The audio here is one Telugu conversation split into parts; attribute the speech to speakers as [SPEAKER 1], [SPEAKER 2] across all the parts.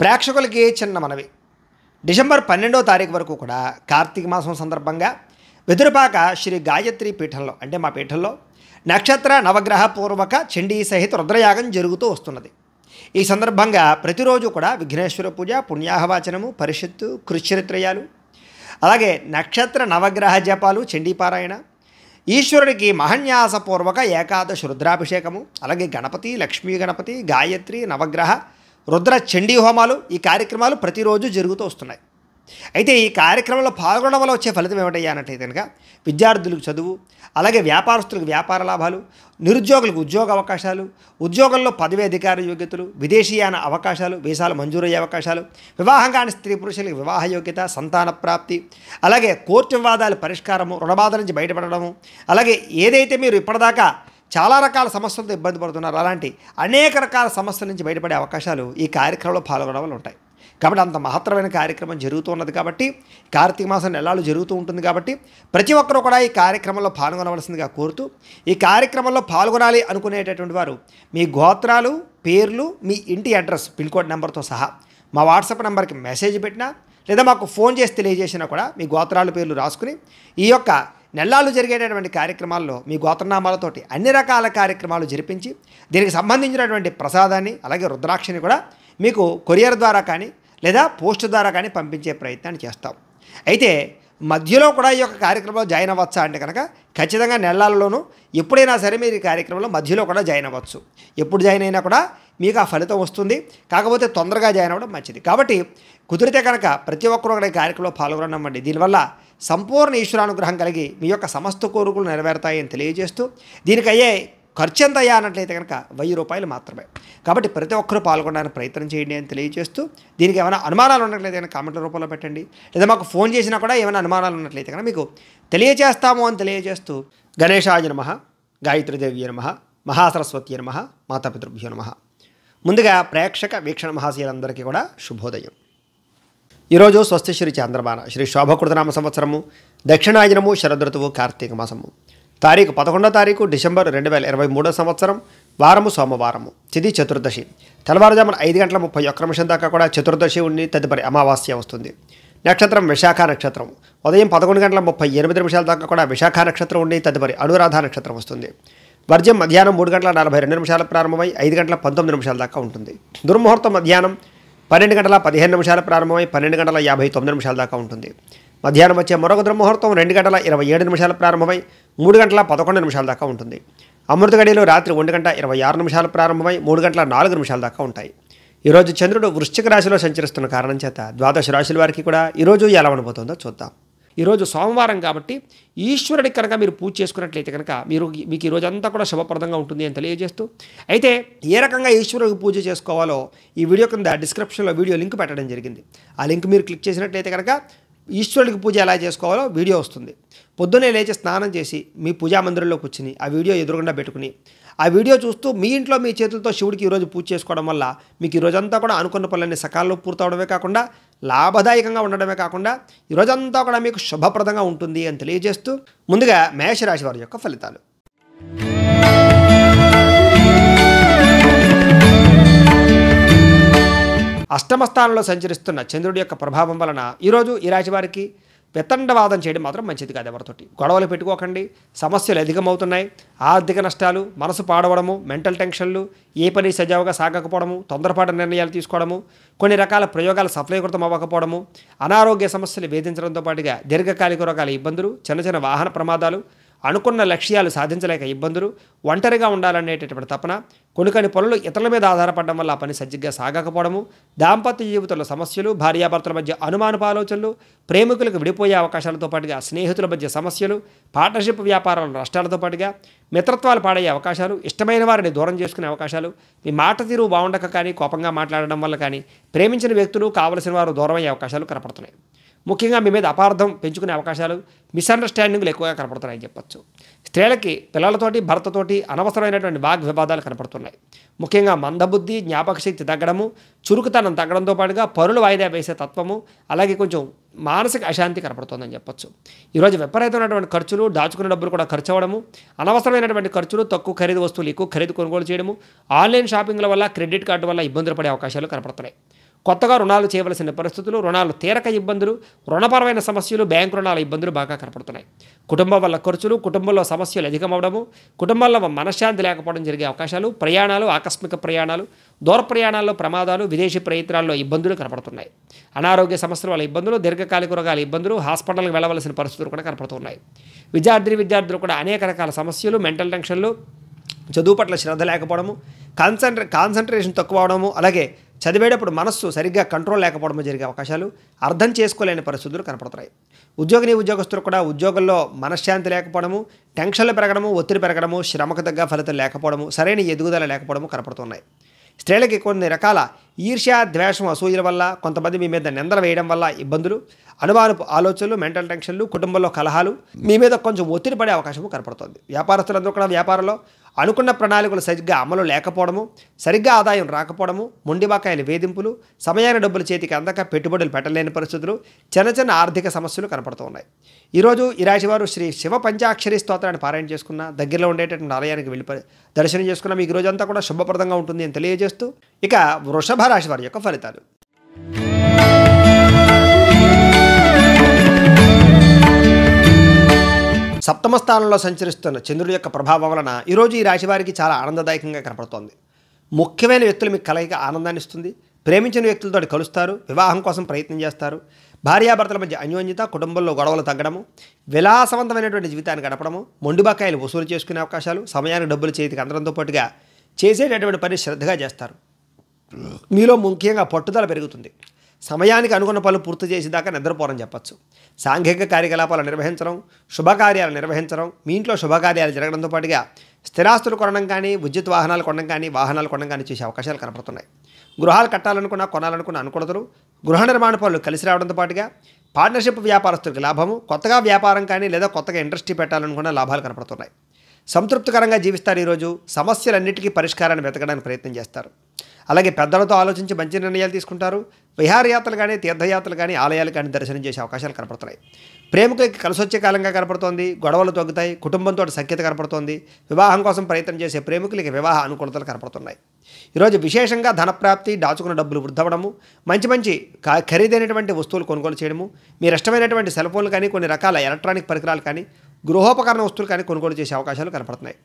[SPEAKER 1] ప్రేక్షకులకి చిన్న మనవి డిసెంబర్ పన్నెండవ తారీఖు వరకు కూడా కార్తీక మాసం సందర్భంగా వెదురుపాక శ్రీ గాయత్రి పీఠంలో అంటే మా పీఠంలో నక్షత్ర నవగ్రహ పూర్వక చండీ సహిత రుద్రయాగం జరుగుతూ వస్తున్నది ఈ సందర్భంగా ప్రతిరోజు కూడా విఘ్నేశ్వర పూజ పుణ్యాహవాచనము పరిషత్తు కృశ్చరిత్రయాలు అలాగే నక్షత్ర నవగ్రహ జపాలు చండీపారాయణ ఈశ్వరుడికి మహన్యాసపూర్వక ఏకాదశ రుద్రాభిషేకము అలాగే గణపతి లక్ష్మీ గణపతి గాయత్రి నవగ్రహ రుద్ర చండీ హోమాలు ఈ కార్యక్రమాలు ప్రతిరోజు జరుగుతూ వస్తున్నాయి అయితే ఈ కార్యక్రమంలో పాల్గొనడం వల్ల వచ్చే ఫలితం ఏమిటయ్యా అన్నట్టయితే కనుక విద్యార్థులకు చదువు అలాగే వ్యాపారస్తులకు వ్యాపార లాభాలు నిరుద్యోగులకు ఉద్యోగ అవకాశాలు ఉద్యోగంలో పదవి అధికార యోగ్యతలు విదేశీయాన అవకాశాలు వీసాలు మంజూరయ్యే అవకాశాలు వివాహం కాని స్త్రీ పురుషులకు వివాహ యోగ్యత సంతాన ప్రాప్తి అలాగే కోర్టు వివాదాల పరిష్కారము రుణబాధ నుంచి బయటపడడము అలాగే ఏదైతే మీరు ఇప్పటిదాకా చాలా రకాల సమస్యలతో ఇబ్బంది పడుతున్నారు అలాంటి అనేక రకాల సమస్యల నుంచి బయటపడే అవకాశాలు ఈ కార్యక్రమంలో పాల్గొనడం వల్ల ఉంటాయి కాబట్టి అంత మహత్తరమైన కార్యక్రమం జరుగుతూ ఉన్నది కాబట్టి కార్తీక మాసం నెలలు జరుగుతూ ఉంటుంది కాబట్టి ప్రతి ఒక్కరూ కూడా ఈ కార్యక్రమంలో పాల్గొనవలసిందిగా కోరుతూ ఈ కార్యక్రమంలో పాల్గొనాలి అనుకునేటటువంటి వారు మీ గోత్రాలు పేర్లు మీ ఇంటి అడ్రస్ పిన్ కోడ్ నెంబర్తో సహా మా వాట్సాప్ నెంబర్కి మెసేజ్ పెట్టినా లేదా మాకు ఫోన్ చేసి తెలియజేసినా కూడా మీ గోత్రాలు పేర్లు రాసుకుని ఈ యొక్క నెల్లాళ్ళు జరిగేటటువంటి కార్యక్రమాల్లో మీ గోత్రనామాలతోటి అన్ని రకాల కార్యక్రమాలు జరిపించి దీనికి సంబంధించినటువంటి ప్రసాదాన్ని అలాగే రుద్రాక్షిని కూడా మీకు కొరియర్ ద్వారా కానీ లేదా పోస్ట్ ద్వారా కానీ పంపించే ప్రయత్నాన్ని చేస్తాం అయితే మధ్యలో కూడా ఈ యొక్క కార్యక్రమంలో జాయిన్ అవ్వచ్చా అంటే కనుక ఖచ్చితంగా నెలల్లోనూ ఎప్పుడైనా సరే మీరు ఈ కార్యక్రమంలో మధ్యలో కూడా జాయిన్ అవ్వచ్చు ఎప్పుడు జాయిన్ అయినా కూడా మీకు ఆ ఫలితం వస్తుంది కాకపోతే తొందరగా జాయిన్ అవ్వడం మంచిది కాబట్టి కుదిరితే కనుక ప్రతి ఒక్కరూ కూడా కార్యక్రమంలో పాల్గొనమండి దీనివల్ల సంపూర్ణ ఈశ్వరానుగ్రహం కలిగి మీ యొక్క సమస్త కోరికలు నెరవేరుతాయని తెలియజేస్తూ దీనికి అయ్యే ఖర్చు ఎంత అయ్యా అన్నట్లయితే కనుక వెయ్యి రూపాయలు మాత్రమే కాబట్టి ప్రతి ఒక్కరూ పాల్గొనడానికి ప్రయత్నం చేయండి అని తెలియజేస్తూ దీనికి ఏమైనా అనుమానాలు ఉన్నట్లయితే కనుక కామెంట్ల రూపంలో పెట్టండి లేదా మాకు ఫోన్ చేసినా కూడా ఏమైనా అనుమానాలు ఉన్నట్లయితే కనుక మీకు తెలియజేస్తాము అని తెలియజేస్తూ గణేశాయ నమ గాయత్రీదేవి నమ మహాసరస్వతి నమ మాతాపితృభ్యో నమ ముందుగా ప్రేక్షక వీక్షణ మహాశీలందరికీ కూడా శుభోదయం ఈరోజు స్వస్తి శ్రీ చంద్రమాన శ్రీ శోభకృతనామ సంవత్సరము దక్షిణాయనము శరదృతువు కార్తీక మాసము తారీఖు పదకొండో తారీఖు డిసెంబర్ రెండు వేల ఇరవై మూడో సంవత్సరం వారము సోమవారము తిది చతుర్దశి తెల్లవారుజామున ఐదు గంటల ముప్పై ఒక్క నిమిషం దాకా కూడా చతుర్దశి ఉండి తదుపరి అమావాస్య వస్తుంది నక్షత్రం విశాఖ నక్షత్రం ఉదయం పదకొండు గంటల ముప్పై ఎనిమిది నిమిషాల దాకా కూడా విశాఖ నక్షత్రం ఉండి తదుపరి అనురాధ నక్షత్రం వస్తుంది వర్జం మధ్యాహ్నం మూడు గంటల నలభై రెండు నిమిషాలు ప్రారంభమై ఐదు గంటల పంతొమ్మిది నిమిషాల దాకా ఉంటుంది దుర్ముహూర్తం మధ్యాహ్నం పన్నెండు గంటల పదిహేను నిమిషాలు ప్రారంభమై పన్నెండు గంటల యాభై తొమ్మిది నిమిషాల దాకా ఉంటుంది మధ్యాహ్నం వచ్చే మరొక దుర్ముహూర్తం రెండు గంటల ఇరవై ఏడు నిమిషాలు ప్రారంభమై మూడు గంటల పదకొండు నిమిషాల దాకా ఉంటుంది అమృత గడియలు రాత్రి ఒంటి గంట ఇరవై ఆరు నిమిషాలు ప్రారంభమై మూడు గంటల నాలుగు నిమిషాల దాకా ఉంటాయి ఈరోజు చంద్రుడు వృశ్చిక రాశిలో సంచరిస్తున్న కారణం చేత ద్వాదశ రాశుల వారికి కూడా ఈరోజు ఎలా ఉండబోతుందో చూద్దాం ఈరోజు సోమవారం కాబట్టి ఈశ్వరుడికి కనుక మీరు పూజ చేసుకున్నట్లయితే కనుక మీరు మీకు ఈ రోజంతా కూడా శుభప్రదంగా ఉంటుంది అని తెలియజేస్తూ అయితే ఏ రకంగా ఈశ్వరుడికి పూజ చేసుకోవాలో ఈ వీడియో కింద డిస్క్రిప్షన్లో వీడియో లింక్ పెట్టడం జరిగింది ఆ లింక్ మీరు క్లిక్ చేసినట్లయితే కనుక ఈశ్వరుడికి పూజ ఎలా చేసుకోవాలో వీడియో వస్తుంది పొద్దునే లేచి స్నానం చేసి మీ పూజా మందిరంలో కూర్చుని ఆ వీడియో ఎదురుగుండా పెట్టుకుని ఆ వీడియో చూస్తూ మీ ఇంట్లో మీ చేతులతో శివుడికి ఈరోజు పూజ చేసుకోవడం వల్ల మీకు ఈరోజంతా కూడా అనుకున్న పనులన్నీ సకాలంలో పూర్తవడమే కాకుండా లాభదాయకంగా ఉండడమే కాకుండా ఈరోజంతా కూడా మీకు శుభప్రదంగా ఉంటుంది అని తెలియజేస్తూ ముందుగా మేషరాశి వారి యొక్క ఫలితాలు అష్టమ స్థానంలో సంచరిస్తున్న చంద్రుడి యొక్క ప్రభావం వలన ఈరోజు ఈ రాశి వారికి వితండవాదం చేయడం మాత్రం మంచిది కాదు ఎవరితోటి గొడవలు పెట్టుకోకండి సమస్యలు అధికమవుతున్నాయి ఆర్థిక నష్టాలు మనసు పాడవడము మెంటల్ టెన్షన్లు ఏ పని సజావుగా సాగకపోవడము తొందరపాటు నిర్ణయాలు తీసుకోవడము కొన్ని రకాల ప్రయోగాలు సఫలీకృతం అవ్వకపోవడము అనారోగ్య సమస్యలు వేధించడంతో పాటుగా దీర్ఘకాలిక రకాల ఇబ్బందులు చిన్న చిన్న వాహన ప్రమాదాలు అనుకున్న లక్ష్యాలు సాధించలేక ఇబ్బందులు ఒంటరిగా ఉండాలనేటటువంటి తపన కొనుకని పనులు ఇతరుల మీద ఆధారపడడం వల్ల పని సజ్జిగ్గా సాగకపోవడము దాంపత్య జీవితంలో సమస్యలు భార్యాభర్తల మధ్య అనుమానపు ఆలోచనలు ప్రేమికులకు విడిపోయే అవకాశాలతో పాటుగా స్నేహితుల మధ్య సమస్యలు పార్ట్నర్షిప్ వ్యాపారాల నష్టాలతో పాటుగా మిత్రత్వాలు పాడయ్యే అవకాశాలు ఇష్టమైన వారిని దూరం చేసుకునే అవకాశాలు మీ మాట తీరు బాగుండక కానీ కోపంగా మాట్లాడడం వల్ల కానీ ప్రేమించిన వ్యక్తులు కావలసిన వారు దూరమయ్యే అవకాశాలు కనపడుతున్నాయి ముఖ్యంగా మీ మీద అపార్థం పెంచుకునే అవకాశాలు మిస్అండర్స్టాండింగ్లు ఎక్కువగా కనపడుతున్నాయని చెప్పచ్చు స్త్రీలకి పిల్లలతోటి భర్తతోటి అనవసరమైనటువంటి వాగ్ వివాదాలు కనపడుతున్నాయి ముఖ్యంగా మందబుద్ధి జ్ఞాపక శక్తి తగ్గడము చురుకుతనం తగ్గడంతో పాటుగా పరులు వాయిదా వేసే తత్వము అలాగే కొంచెం మానసిక అశాంతి కనపడుతుందని చెప్పచ్చు ఈరోజు విపరీతమైనటువంటి ఖర్చులు దాచుకునే డబ్బులు కూడా ఖర్చు అవ్వడము అనవసరమైనటువంటి ఖర్చులు తక్కువ ఖరీదు వస్తువులు ఎక్కువ ఖరీదు కొనుగోలు చేయడము ఆన్లైన్ షాపింగ్ల వల్ల క్రెడిట్ కార్డు వల్ల ఇబ్బందులు పడే అవకాశాలు కనపడుతున్నాయి కొత్తగా రుణాలు చేయవలసిన పరిస్థితులు రుణాలు తీరక ఇబ్బందులు రుణపరమైన సమస్యలు బ్యాంక్ రుణాల ఇబ్బందులు బాగా కనపడుతున్నాయి కుటుంబం వల్ల ఖర్చులు కుటుంబంలో సమస్యలు అధికమవడము కుటుంబంలో మనశ్శాంతి లేకపోవడం జరిగే అవకాశాలు ప్రయాణాలు ఆకస్మిక ప్రయాణాలు దూర ప్రయాణాల్లో ప్రమాదాలు విదేశీ ప్రయత్నాల్లో ఇబ్బందులు కనపడుతున్నాయి అనారోగ్య సమస్యల వల్ల ఇబ్బందులు దీర్ఘకాలిక రోగాల ఇబ్బందులు హాస్పిటల్కి వెళ్లవలసిన పరిస్థితులు కూడా కనపడుతున్నాయి విద్యార్థి విద్యార్థులు కూడా అనేక రకాల సమస్యలు మెంటల్ టెన్షన్లు చదువు పట్ల శ్రద్ధ లేకపోవడము కాన్సన్ కాన్సన్ట్రేషన్ తక్కువ అవడము అలాగే చదివేటప్పుడు మనస్సు సరిగ్గా కంట్రోల్ లేకపోవడం జరిగే అవకాశాలు అర్థం చేసుకోలేని పరిస్థితులు కనపడుతున్నాయి ఉద్యోగిని ఉద్యోగస్తులు కూడా ఉద్యోగంలో మనశ్శాంతి లేకపోవడము టెన్షన్లు పెరగడము ఒత్తిడి పెరగడము శ్రమకు తగ్గ ఫలితం లేకపోవడము సరైన ఎదుగుదల లేకపోవడము కనపడుతున్నాయి స్త్రీలకి కొన్ని రకాల ఈర్ష్య ద్వేషం అసూయల వల్ల కొంతమంది మీ మీద నిందలు వేయడం వల్ల ఇబ్బందులు అనుమానపు ఆలోచనలు మెంటల్ టెన్షన్లు కుటుంబంలో కలహాలు మీ మీద కొంచెం ఒత్తిడి పడే అవకాశం కనపడుతుంది వ్యాపారస్తులందరూ కూడా వ్యాపారంలో అనుకున్న ప్రణాళికలు సరిగ్గా అమలు లేకపోవడము సరిగ్గా ఆదాయం రాకపోవడము మొండిబాకాయల వేధింపులు సమయాన డబ్బులు చేతికి అందక పెట్టుబడులు పెట్టలేని పరిస్థితులు చిన్న చిన్న ఆర్థిక సమస్యలు కనపడుతున్నాయి ఈరోజు ఈ రాశివారు శ్రీ శివ పంచాక్షరి స్తోత్రాన్ని పారాయణ చేసుకున్న దగ్గరలో ఉండేటటువంటి ఆలయానికి వెళ్ళి దర్శనం చేసుకున్న మీకు రోజంతా కూడా శుభప్రదంగా ఉంటుంది అని తెలియజేస్తూ ఇక వృషభ రాశివారి యొక్క ఫలితాలు సప్తమ స్థానంలో సంచరిస్తున్న చంద్రుడి యొక్క ప్రభావం వలన ఈరోజు ఈ రాశివారికి చాలా ఆనందదాయకంగా కనపడుతోంది ముఖ్యమైన వ్యక్తులు మీకు కలయిక ఆనందాన్ని ఇస్తుంది ప్రేమించిన వ్యక్తులతో కలుస్తారు వివాహం కోసం ప్రయత్నం చేస్తారు భార్యాభర్తల మధ్య అన్యోన్యత కుటుంబంలో గొడవలు తగ్గడము విలాసవంతమైనటువంటి జీవితాన్ని గడపడము మొండిబకాయలు వసూలు చేసుకునే అవకాశాలు సమయానికి డబ్బులు చేతికి అందడంతో పాటుగా చేసేటటువంటి పని శ్రద్ధగా చేస్తారు మీలో ముఖ్యంగా పట్టుదల పెరుగుతుంది సమయానికి అనుగుణ పనులు పూర్తి చేసేదాకా నిద్రపోరని చెప్పచ్చు సాంఘిక కార్యకలాపాలు నిర్వహించడం శుభకార్యాలు నిర్వహించడం మీ ఇంట్లో శుభకార్యాలు జరగడంతో పాటుగా స్థిరాస్తులు కొనడం కానీ విద్యుత్ వాహనాలు కొనడం కానీ వాహనాలు కొనడం కానీ చేసే అవకాశాలు కనపడుతున్నాయి గృహాలు కట్టాలనుకున్న కొనాలనుకున్న అనుకూలతలు గృహ నిర్మాణ పనులు కలిసి రావడంతో పాటుగా పార్ట్నర్షిప్ వ్యాపారస్తులకు లాభము కొత్తగా వ్యాపారం కానీ లేదా కొత్తగా ఇండస్ట్రీ పెట్టాలనుకున్న లాభాలు కనపడుతున్నాయి సంతృప్తికరంగా జీవిస్తారు ఈరోజు సమస్యలన్నిటికీ పరిష్కారాన్ని వెతకడానికి ప్రయత్నం చేస్తారు అలాగే పెద్దలతో ఆలోచించి మంచి నిర్ణయాలు తీసుకుంటారు విహారయాత్రలు కానీ తీర్థయాత్రలు కానీ ఆలయాలు కానీ దర్శనం చేసే అవకాశాలు కనపడుతున్నాయి ప్రేమికులకి కలిసొచ్చే కాలంగా కనపడుతోంది గొడవలు తగ్గుతాయి కుటుంబంతో సఖ్యత కనపడుతోంది వివాహం కోసం ప్రయత్నం చేసే ప్రేమికులకి వివాహ అనుకూలతలు కనపడుతున్నాయి ఈరోజు విశేషంగా ధనప్రాప్తి దాచుకున్న డబ్బులు వృద్ధవడము మంచి మంచి ఖరీదైనటువంటి వస్తువులు కొనుగోలు చేయడము మీరు ఇష్టమైనటువంటి సెల్ ఫోన్లు కానీ కొన్ని రకాల ఎలక్ట్రానిక్ పరికరాలు కానీ గృహోపకరణ వస్తువులు కానీ కొనుగోలు చేసే అవకాశాలు కనపడుతున్నాయి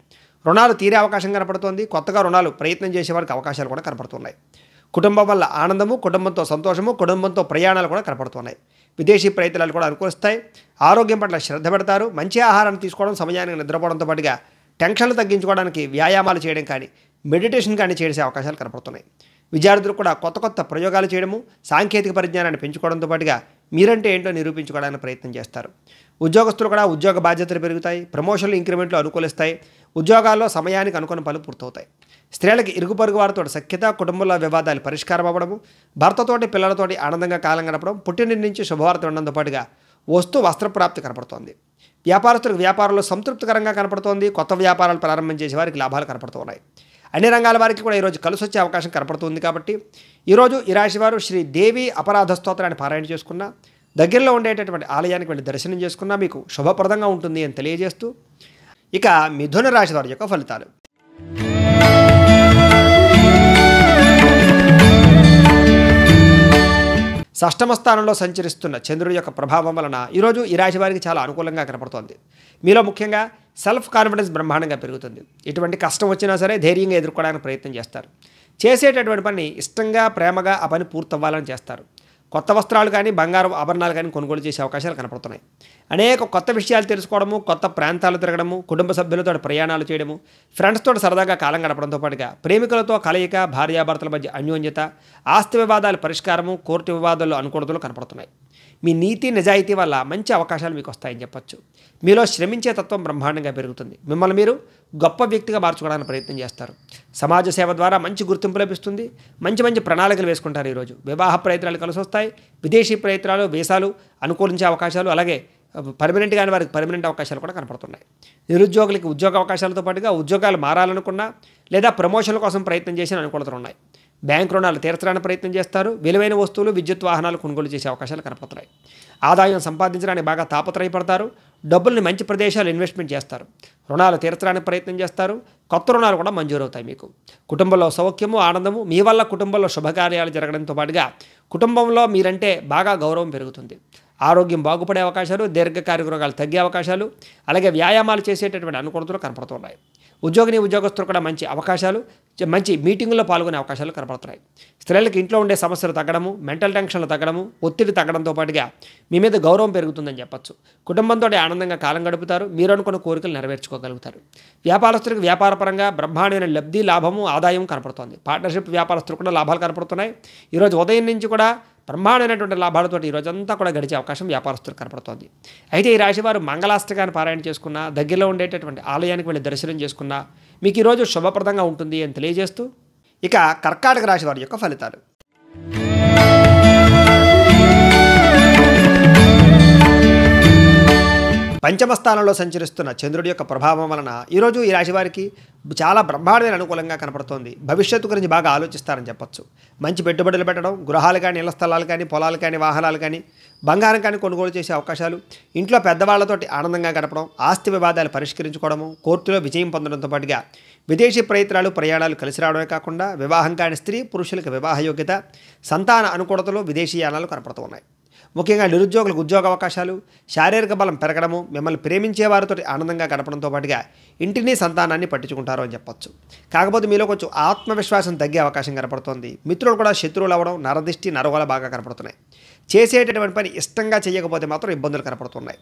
[SPEAKER 1] రుణాలు తీరే అవకాశం కనపడుతోంది కొత్తగా రుణాలు ప్రయత్నం చేసేవారికి అవకాశాలు కూడా కనపడుతున్నాయి కుటుంబం వల్ల ఆనందము కుటుంబంతో సంతోషము కుటుంబంతో ప్రయాణాలు కూడా కనపడుతున్నాయి విదేశీ ప్రయత్నాలు కూడా అనుకూలిస్తాయి ఆరోగ్యం పట్ల శ్రద్ధ పెడతారు మంచి ఆహారాన్ని తీసుకోవడం సమయానికి నిద్రపోవడంతో పాటుగా టెన్షన్లు తగ్గించుకోవడానికి వ్యాయామాలు చేయడం కానీ మెడిటేషన్ కానీ చేసే అవకాశాలు కనపడుతున్నాయి విద్యార్థులు కూడా కొత్త కొత్త ప్రయోగాలు చేయడము సాంకేతిక పరిజ్ఞానాన్ని పెంచుకోవడంతో పాటుగా మీరంటే ఏంటో నిరూపించుకోవడానికి ప్రయత్నం చేస్తారు ఉద్యోగస్తులు కూడా ఉద్యోగ బాధ్యతలు పెరుగుతాయి ప్రమోషన్లు ఇంక్రిమెంట్లు అనుకూలిస్తాయి ఉద్యోగాల్లో సమయానికి అనుకున్న పనులు పూర్తవుతాయి స్త్రీలకి ఇరుగు పొరుగు వారితో సఖ్యత కుటుంబంలో వివాదాలు పరిష్కారం అవ్వడము భర్తతోటి పిల్లలతోటి ఆనందంగా కాలం గడపడం పుట్టిన నుంచి శుభవార్త ఉండడంతో పాటుగా వస్తు వస్త్రప్రాప్తి కనపడుతోంది వ్యాపారస్తులకు వ్యాపారంలో సంతృప్తికరంగా కనపడుతోంది కొత్త వ్యాపారాలు ప్రారంభం చేసే వారికి లాభాలు కనపడుతున్నాయి అన్ని రంగాల వారికి కూడా ఈరోజు కలిసి వచ్చే అవకాశం కనపడుతుంది కాబట్టి ఈరోజు ఈ రాశి వారు శ్రీ దేవి అపరాధ స్తోత్రాన్ని పారాయణ చేసుకున్న దగ్గరలో ఉండేటటువంటి ఆలయానికి వెళ్ళి దర్శనం చేసుకున్నా మీకు శుభప్రదంగా ఉంటుంది అని తెలియజేస్తూ ఇక మిథున రాశి వారి యొక్క ఫలితాలు షష్టమ స్థానంలో సంచరిస్తున్న చంద్రుడి యొక్క ప్రభావం వలన ఈరోజు ఈ రాశి వారికి చాలా అనుకూలంగా కనపడుతోంది మీలో ముఖ్యంగా సెల్ఫ్ కాన్ఫిడెన్స్ బ్రహ్మాండంగా పెరుగుతుంది ఎటువంటి కష్టం వచ్చినా సరే ధైర్యంగా ఎదుర్కోవడానికి ప్రయత్నం చేస్తారు చేసేటటువంటి పని ఇష్టంగా ప్రేమగా ఆ పని పూర్తవ్వాలని చేస్తారు కొత్త వస్త్రాలు కానీ బంగారు ఆభరణాలు కానీ కొనుగోలు చేసే అవకాశాలు కనపడుతున్నాయి అనేక కొత్త విషయాలు తెలుసుకోవడము కొత్త ప్రాంతాలు తిరగడము కుటుంబ సభ్యులతో ప్రయాణాలు చేయడము ఫ్రెండ్స్తో సరదాగా కాలం గడపడంతో పాటుగా ప్రేమికులతో కలయిక భార్యాభర్తల మధ్య అన్యోన్యత ఆస్తి వివాదాల పరిష్కారము కోర్టు వివాదాల్లో అనుకూలతలు కనపడుతున్నాయి మీ నీతి నిజాయితీ వల్ల మంచి అవకాశాలు మీకు వస్తాయని చెప్పొచ్చు మీలో శ్రమించే తత్వం బ్రహ్మాండంగా పెరుగుతుంది మిమ్మల్ని మీరు గొప్ప వ్యక్తిగా మార్చుకోవడానికి ప్రయత్నం చేస్తారు సమాజ సేవ ద్వారా మంచి గుర్తింపు లభిస్తుంది మంచి మంచి ప్రణాళికలు వేసుకుంటారు ఈరోజు వివాహ ప్రయత్నాలు కలిసి వస్తాయి విదేశీ ప్రయత్నాలు వేసాలు అనుకూలించే అవకాశాలు అలాగే పర్మనెంట్ కానీ వారికి పర్మనెంట్ అవకాశాలు కూడా కనపడుతున్నాయి నిరుద్యోగులకి ఉద్యోగ అవకాశాలతో పాటుగా ఉద్యోగాలు మారాలనుకున్నా లేదా ప్రమోషన్ల కోసం ప్రయత్నం చేసిన అనుకూలతలు ఉన్నాయి బ్యాంక్ రుణాలు తీర్చడానికి ప్రయత్నం చేస్తారు విలువైన వస్తువులు విద్యుత్ వాహనాలు కొనుగోలు చేసే అవకాశాలు కనపడుతున్నాయి ఆదాయం సంపాదించడానికి బాగా తాపత్రయపడతారు డబ్బుల్ని మంచి ప్రదేశాలు ఇన్వెస్ట్మెంట్ చేస్తారు రుణాలు తీర్చడానికి ప్రయత్నం చేస్తారు కొత్త రుణాలు కూడా మంజూరవుతాయి మీకు కుటుంబంలో సౌఖ్యము ఆనందము మీ వల్ల కుటుంబంలో శుభకార్యాలు జరగడంతో పాటుగా కుటుంబంలో మీరంటే బాగా గౌరవం పెరుగుతుంది ఆరోగ్యం బాగుపడే అవకాశాలు దీర్ఘకాలిక రోగాలు తగ్గే అవకాశాలు అలాగే వ్యాయామాలు చేసేటటువంటి అనుకూలతలు కనపడుతున్నాయి ఉద్యోగిని ఉద్యోగస్తులు కూడా మంచి అవకాశాలు మంచి మీటింగుల్లో పాల్గొనే అవకాశాలు కనపడుతున్నాయి స్త్రీలకు ఇంట్లో ఉండే సమస్యలు తగ్గడము మెంటల్ టెన్షన్లు తగ్గడము ఒత్తిడి తగ్గడంతో పాటుగా మీ మీద గౌరవం పెరుగుతుందని చెప్పొచ్చు కుటుంబంతో ఆనందంగా కాలం గడుపుతారు మీరు అనుకున్న కోరికలు నెరవేర్చుకోగలుగుతారు వ్యాపారస్తులకు వ్యాపారపరంగా బ్రహ్మాండమైన లబ్ధి లాభము ఆదాయం కనపడుతుంది పార్ట్నర్షిప్ వ్యాపారస్తులు కూడా లాభాలు కనపడుతున్నాయి ఈరోజు ఉదయం నుంచి కూడా బ్రహ్మాండమైనటువంటి లాభాలతో ఈ రోజంతా కూడా గడిచే అవకాశం వ్యాపారస్తులు కనపడుతోంది అయితే ఈ రాశివారు మంగళాష్టకాన్ని పారాయణ చేసుకున్న దగ్గరలో ఉండేటటువంటి ఆలయానికి వెళ్ళి దర్శనం చేసుకున్న మీకు ఈరోజు శుభప్రదంగా ఉంటుంది అని తెలియజేస్తూ ఇక కర్కాటక రాశి వారి యొక్క ఫలితాలు పంచమ స్థానంలో సంచరిస్తున్న చంద్రుడి యొక్క ప్రభావం వలన ఈరోజు ఈ రాశివారికి చాలా బ్రహ్మాండమైన అనుకూలంగా కనపడుతోంది భవిష్యత్తు గురించి బాగా ఆలోచిస్తారని చెప్పొచ్చు మంచి పెట్టుబడులు పెట్టడం గృహాలు కానీ ఇళ్ల స్థలాలు కానీ పొలాలు కానీ వాహనాలు కానీ బంగారం కానీ కొనుగోలు చేసే అవకాశాలు ఇంట్లో పెద్దవాళ్లతోటి ఆనందంగా గడపడం ఆస్తి వివాదాలు పరిష్కరించుకోవడము కోర్టులో విజయం పొందడంతో పాటుగా విదేశీ ప్రయత్నాలు ప్రయాణాలు కలిసి రావడమే కాకుండా వివాహం కాని స్త్రీ పురుషులకు వివాహ యోగ్యత సంతాన అనుకూలతలు విదేశీయానాలు యానాలు కనపడుతున్నాయి ముఖ్యంగా నిరుద్యోగులకు ఉద్యోగ అవకాశాలు శారీరక బలం పెరగడము మిమ్మల్ని ప్రేమించే వారితో ఆనందంగా గడపడంతో పాటుగా ఇంటిని సంతానాన్ని పట్టించుకుంటారు అని చెప్పొచ్చు కాకపోతే మీలో కొంచెం ఆత్మవిశ్వాసం తగ్గే అవకాశం కనపడుతోంది మిత్రులు కూడా శత్రువులు అవ్వడం నరదిష్టి నరగోల బాగా కనపడుతున్నాయి చేసేటటువంటి పని ఇష్టంగా చేయకపోతే మాత్రం ఇబ్బందులు కనపడుతున్నాయి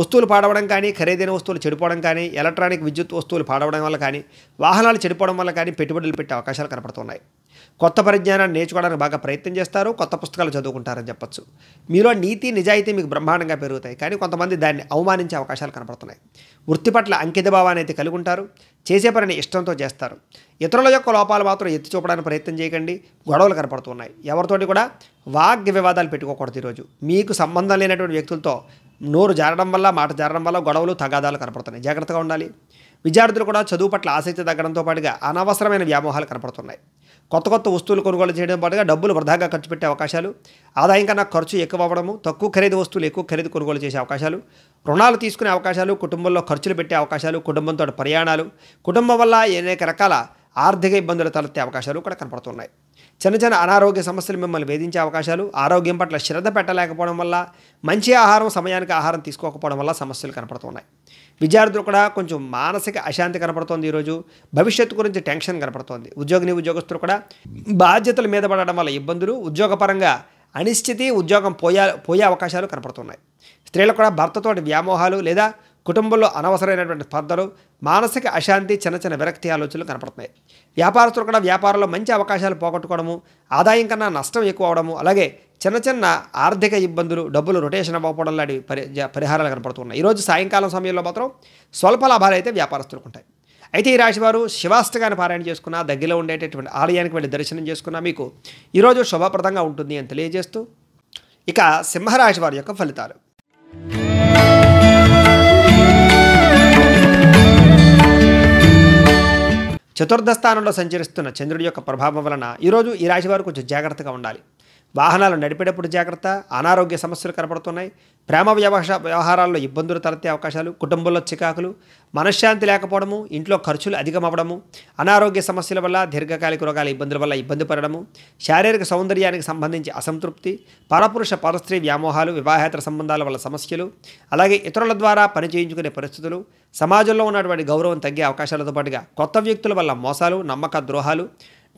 [SPEAKER 1] వస్తువులు పాడవడం కానీ ఖరీదైన వస్తువులు చెడిపోవడం కానీ ఎలక్ట్రానిక్ విద్యుత్ వస్తువులు పాడవడం వల్ల కానీ వాహనాలు చెడిపోవడం వల్ల కానీ పెట్టుబడులు పెట్టే అవకాశాలు కనపడుతున్నాయి కొత్త పరిజ్ఞానాన్ని నేర్చుకోవడానికి బాగా ప్రయత్నం చేస్తారు కొత్త పుస్తకాలు చదువుకుంటారని చెప్పొచ్చు మీలో నీతి నిజాయితీ మీకు బ్రహ్మాండంగా పెరుగుతాయి కానీ కొంతమంది దాన్ని అవమానించే అవకాశాలు కనపడుతున్నాయి వృత్తి పట్ల అంకిత భావాన్ని అయితే కలిగి ఉంటారు చేసే పనిని ఇష్టంతో చేస్తారు ఇతరుల యొక్క లోపాలు మాత్రం ఎత్తి చూపడానికి ప్రయత్నం చేయకండి గొడవలు కనపడుతున్నాయి ఎవరితోటి కూడా వాగ్ వివాదాలు పెట్టుకోకూడదు ఈరోజు మీకు సంబంధం లేనటువంటి వ్యక్తులతో నోరు జారడం వల్ల మాట జారడం వల్ల గొడవలు తగాదాలు కనపడుతున్నాయి జాగ్రత్తగా ఉండాలి విద్యార్థులు కూడా చదువు పట్ల ఆసక్తి తగ్గడంతో పాటుగా అనవసరమైన వ్యామోహాలు కనపడుతున్నాయి కొత్త కొత్త వస్తువులు కొనుగోలు చేయడం పాటుగా డబ్బులు వృధాగా ఖర్చు పెట్టే అవకాశాలు ఆదాయం కన్నా ఖర్చు ఎక్కువ అవ్వడము తక్కువ ఖరీదు వస్తువులు ఎక్కువ ఖరీదు కొనుగోలు చేసే అవకాశాలు రుణాలు తీసుకునే అవకాశాలు కుటుంబంలో ఖర్చులు పెట్టే అవకాశాలు కుటుంబంతో ప్రయాణాలు కుటుంబం వల్ల అనేక రకాల ఆర్థిక ఇబ్బందులు తలెత్తే అవకాశాలు కూడా కనపడుతున్నాయి చిన్న చిన్న అనారోగ్య సమస్యలు మిమ్మల్ని వేధించే అవకాశాలు ఆరోగ్యం పట్ల శ్రద్ధ పెట్టలేకపోవడం వల్ల మంచి ఆహారం సమయానికి ఆహారం తీసుకోకపోవడం వల్ల సమస్యలు కనపడుతున్నాయి విద్యార్థులు కూడా కొంచెం మానసిక అశాంతి కనపడుతోంది ఈరోజు భవిష్యత్తు గురించి టెన్షన్ కనపడుతోంది ఉద్యోగిని ఉద్యోగస్తులు కూడా బాధ్యతల మీద పడడం వల్ల ఇబ్బందులు ఉద్యోగపరంగా అనిశ్చితి ఉద్యోగం పోయే పోయే అవకాశాలు కనపడుతున్నాయి స్త్రీలు కూడా భర్తతోటి వ్యామోహాలు లేదా కుటుంబంలో అనవసరమైనటువంటి స్పర్ధలు మానసిక అశాంతి చిన్న చిన్న విరక్తి ఆలోచనలు కనపడుతున్నాయి వ్యాపారస్తులు కూడా వ్యాపారంలో మంచి అవకాశాలు పోగొట్టుకోవడము ఆదాయం కన్నా నష్టం ఎక్కువ అవడము అలాగే చిన్న చిన్న ఆర్థిక ఇబ్బందులు డబ్బులు రొటేషన్ అవ్వకపోవడం లాంటి పరి పరిహారాలు కనపడుతున్నాయి ఈరోజు సాయంకాలం సమయంలో మాత్రం స్వల్ప లాభాలు అయితే వ్యాపారస్తులకు ఉంటాయి అయితే ఈ రాశివారు శివాస్తగాన్ని పారాయణ చేసుకున్న దగ్గరలో ఉండేటటువంటి ఆలయానికి వెళ్ళి దర్శనం చేసుకున్న మీకు ఈరోజు శుభప్రదంగా ఉంటుంది అని తెలియజేస్తూ ఇక సింహరాశి వారి యొక్క ఫలితాలు చతుర్థ స్థానంలో సంచరిస్తున్న చంద్రుడి యొక్క ప్రభావం వలన ఈరోజు ఈ రాశి వారు కొంచెం జాగ్రత్తగా ఉండాలి వాహనాలు నడిపేటప్పుడు జాగ్రత్త అనారోగ్య సమస్యలు కనపడుతున్నాయి ప్రేమ వ్యవహార వ్యవహారాల్లో ఇబ్బందులు తలెత్తే అవకాశాలు కుటుంబంలో చికాకులు మనశ్శాంతి లేకపోవడము ఇంట్లో ఖర్చులు అధికమవ్వడము అనారోగ్య సమస్యల వల్ల దీర్ఘకాలిక రోగాల ఇబ్బందుల వల్ల ఇబ్బంది పడడము శారీరక సౌందర్యానికి సంబంధించి అసంతృప్తి పరపురుష పరస్త్రీ వ్యామోహాలు వివాహేతర సంబంధాల వల్ల సమస్యలు అలాగే ఇతరుల ద్వారా పనిచేయించుకునే పరిస్థితులు సమాజంలో ఉన్నటువంటి గౌరవం తగ్గే అవకాశాలతో పాటుగా కొత్త వ్యక్తుల వల్ల మోసాలు నమ్మక ద్రోహాలు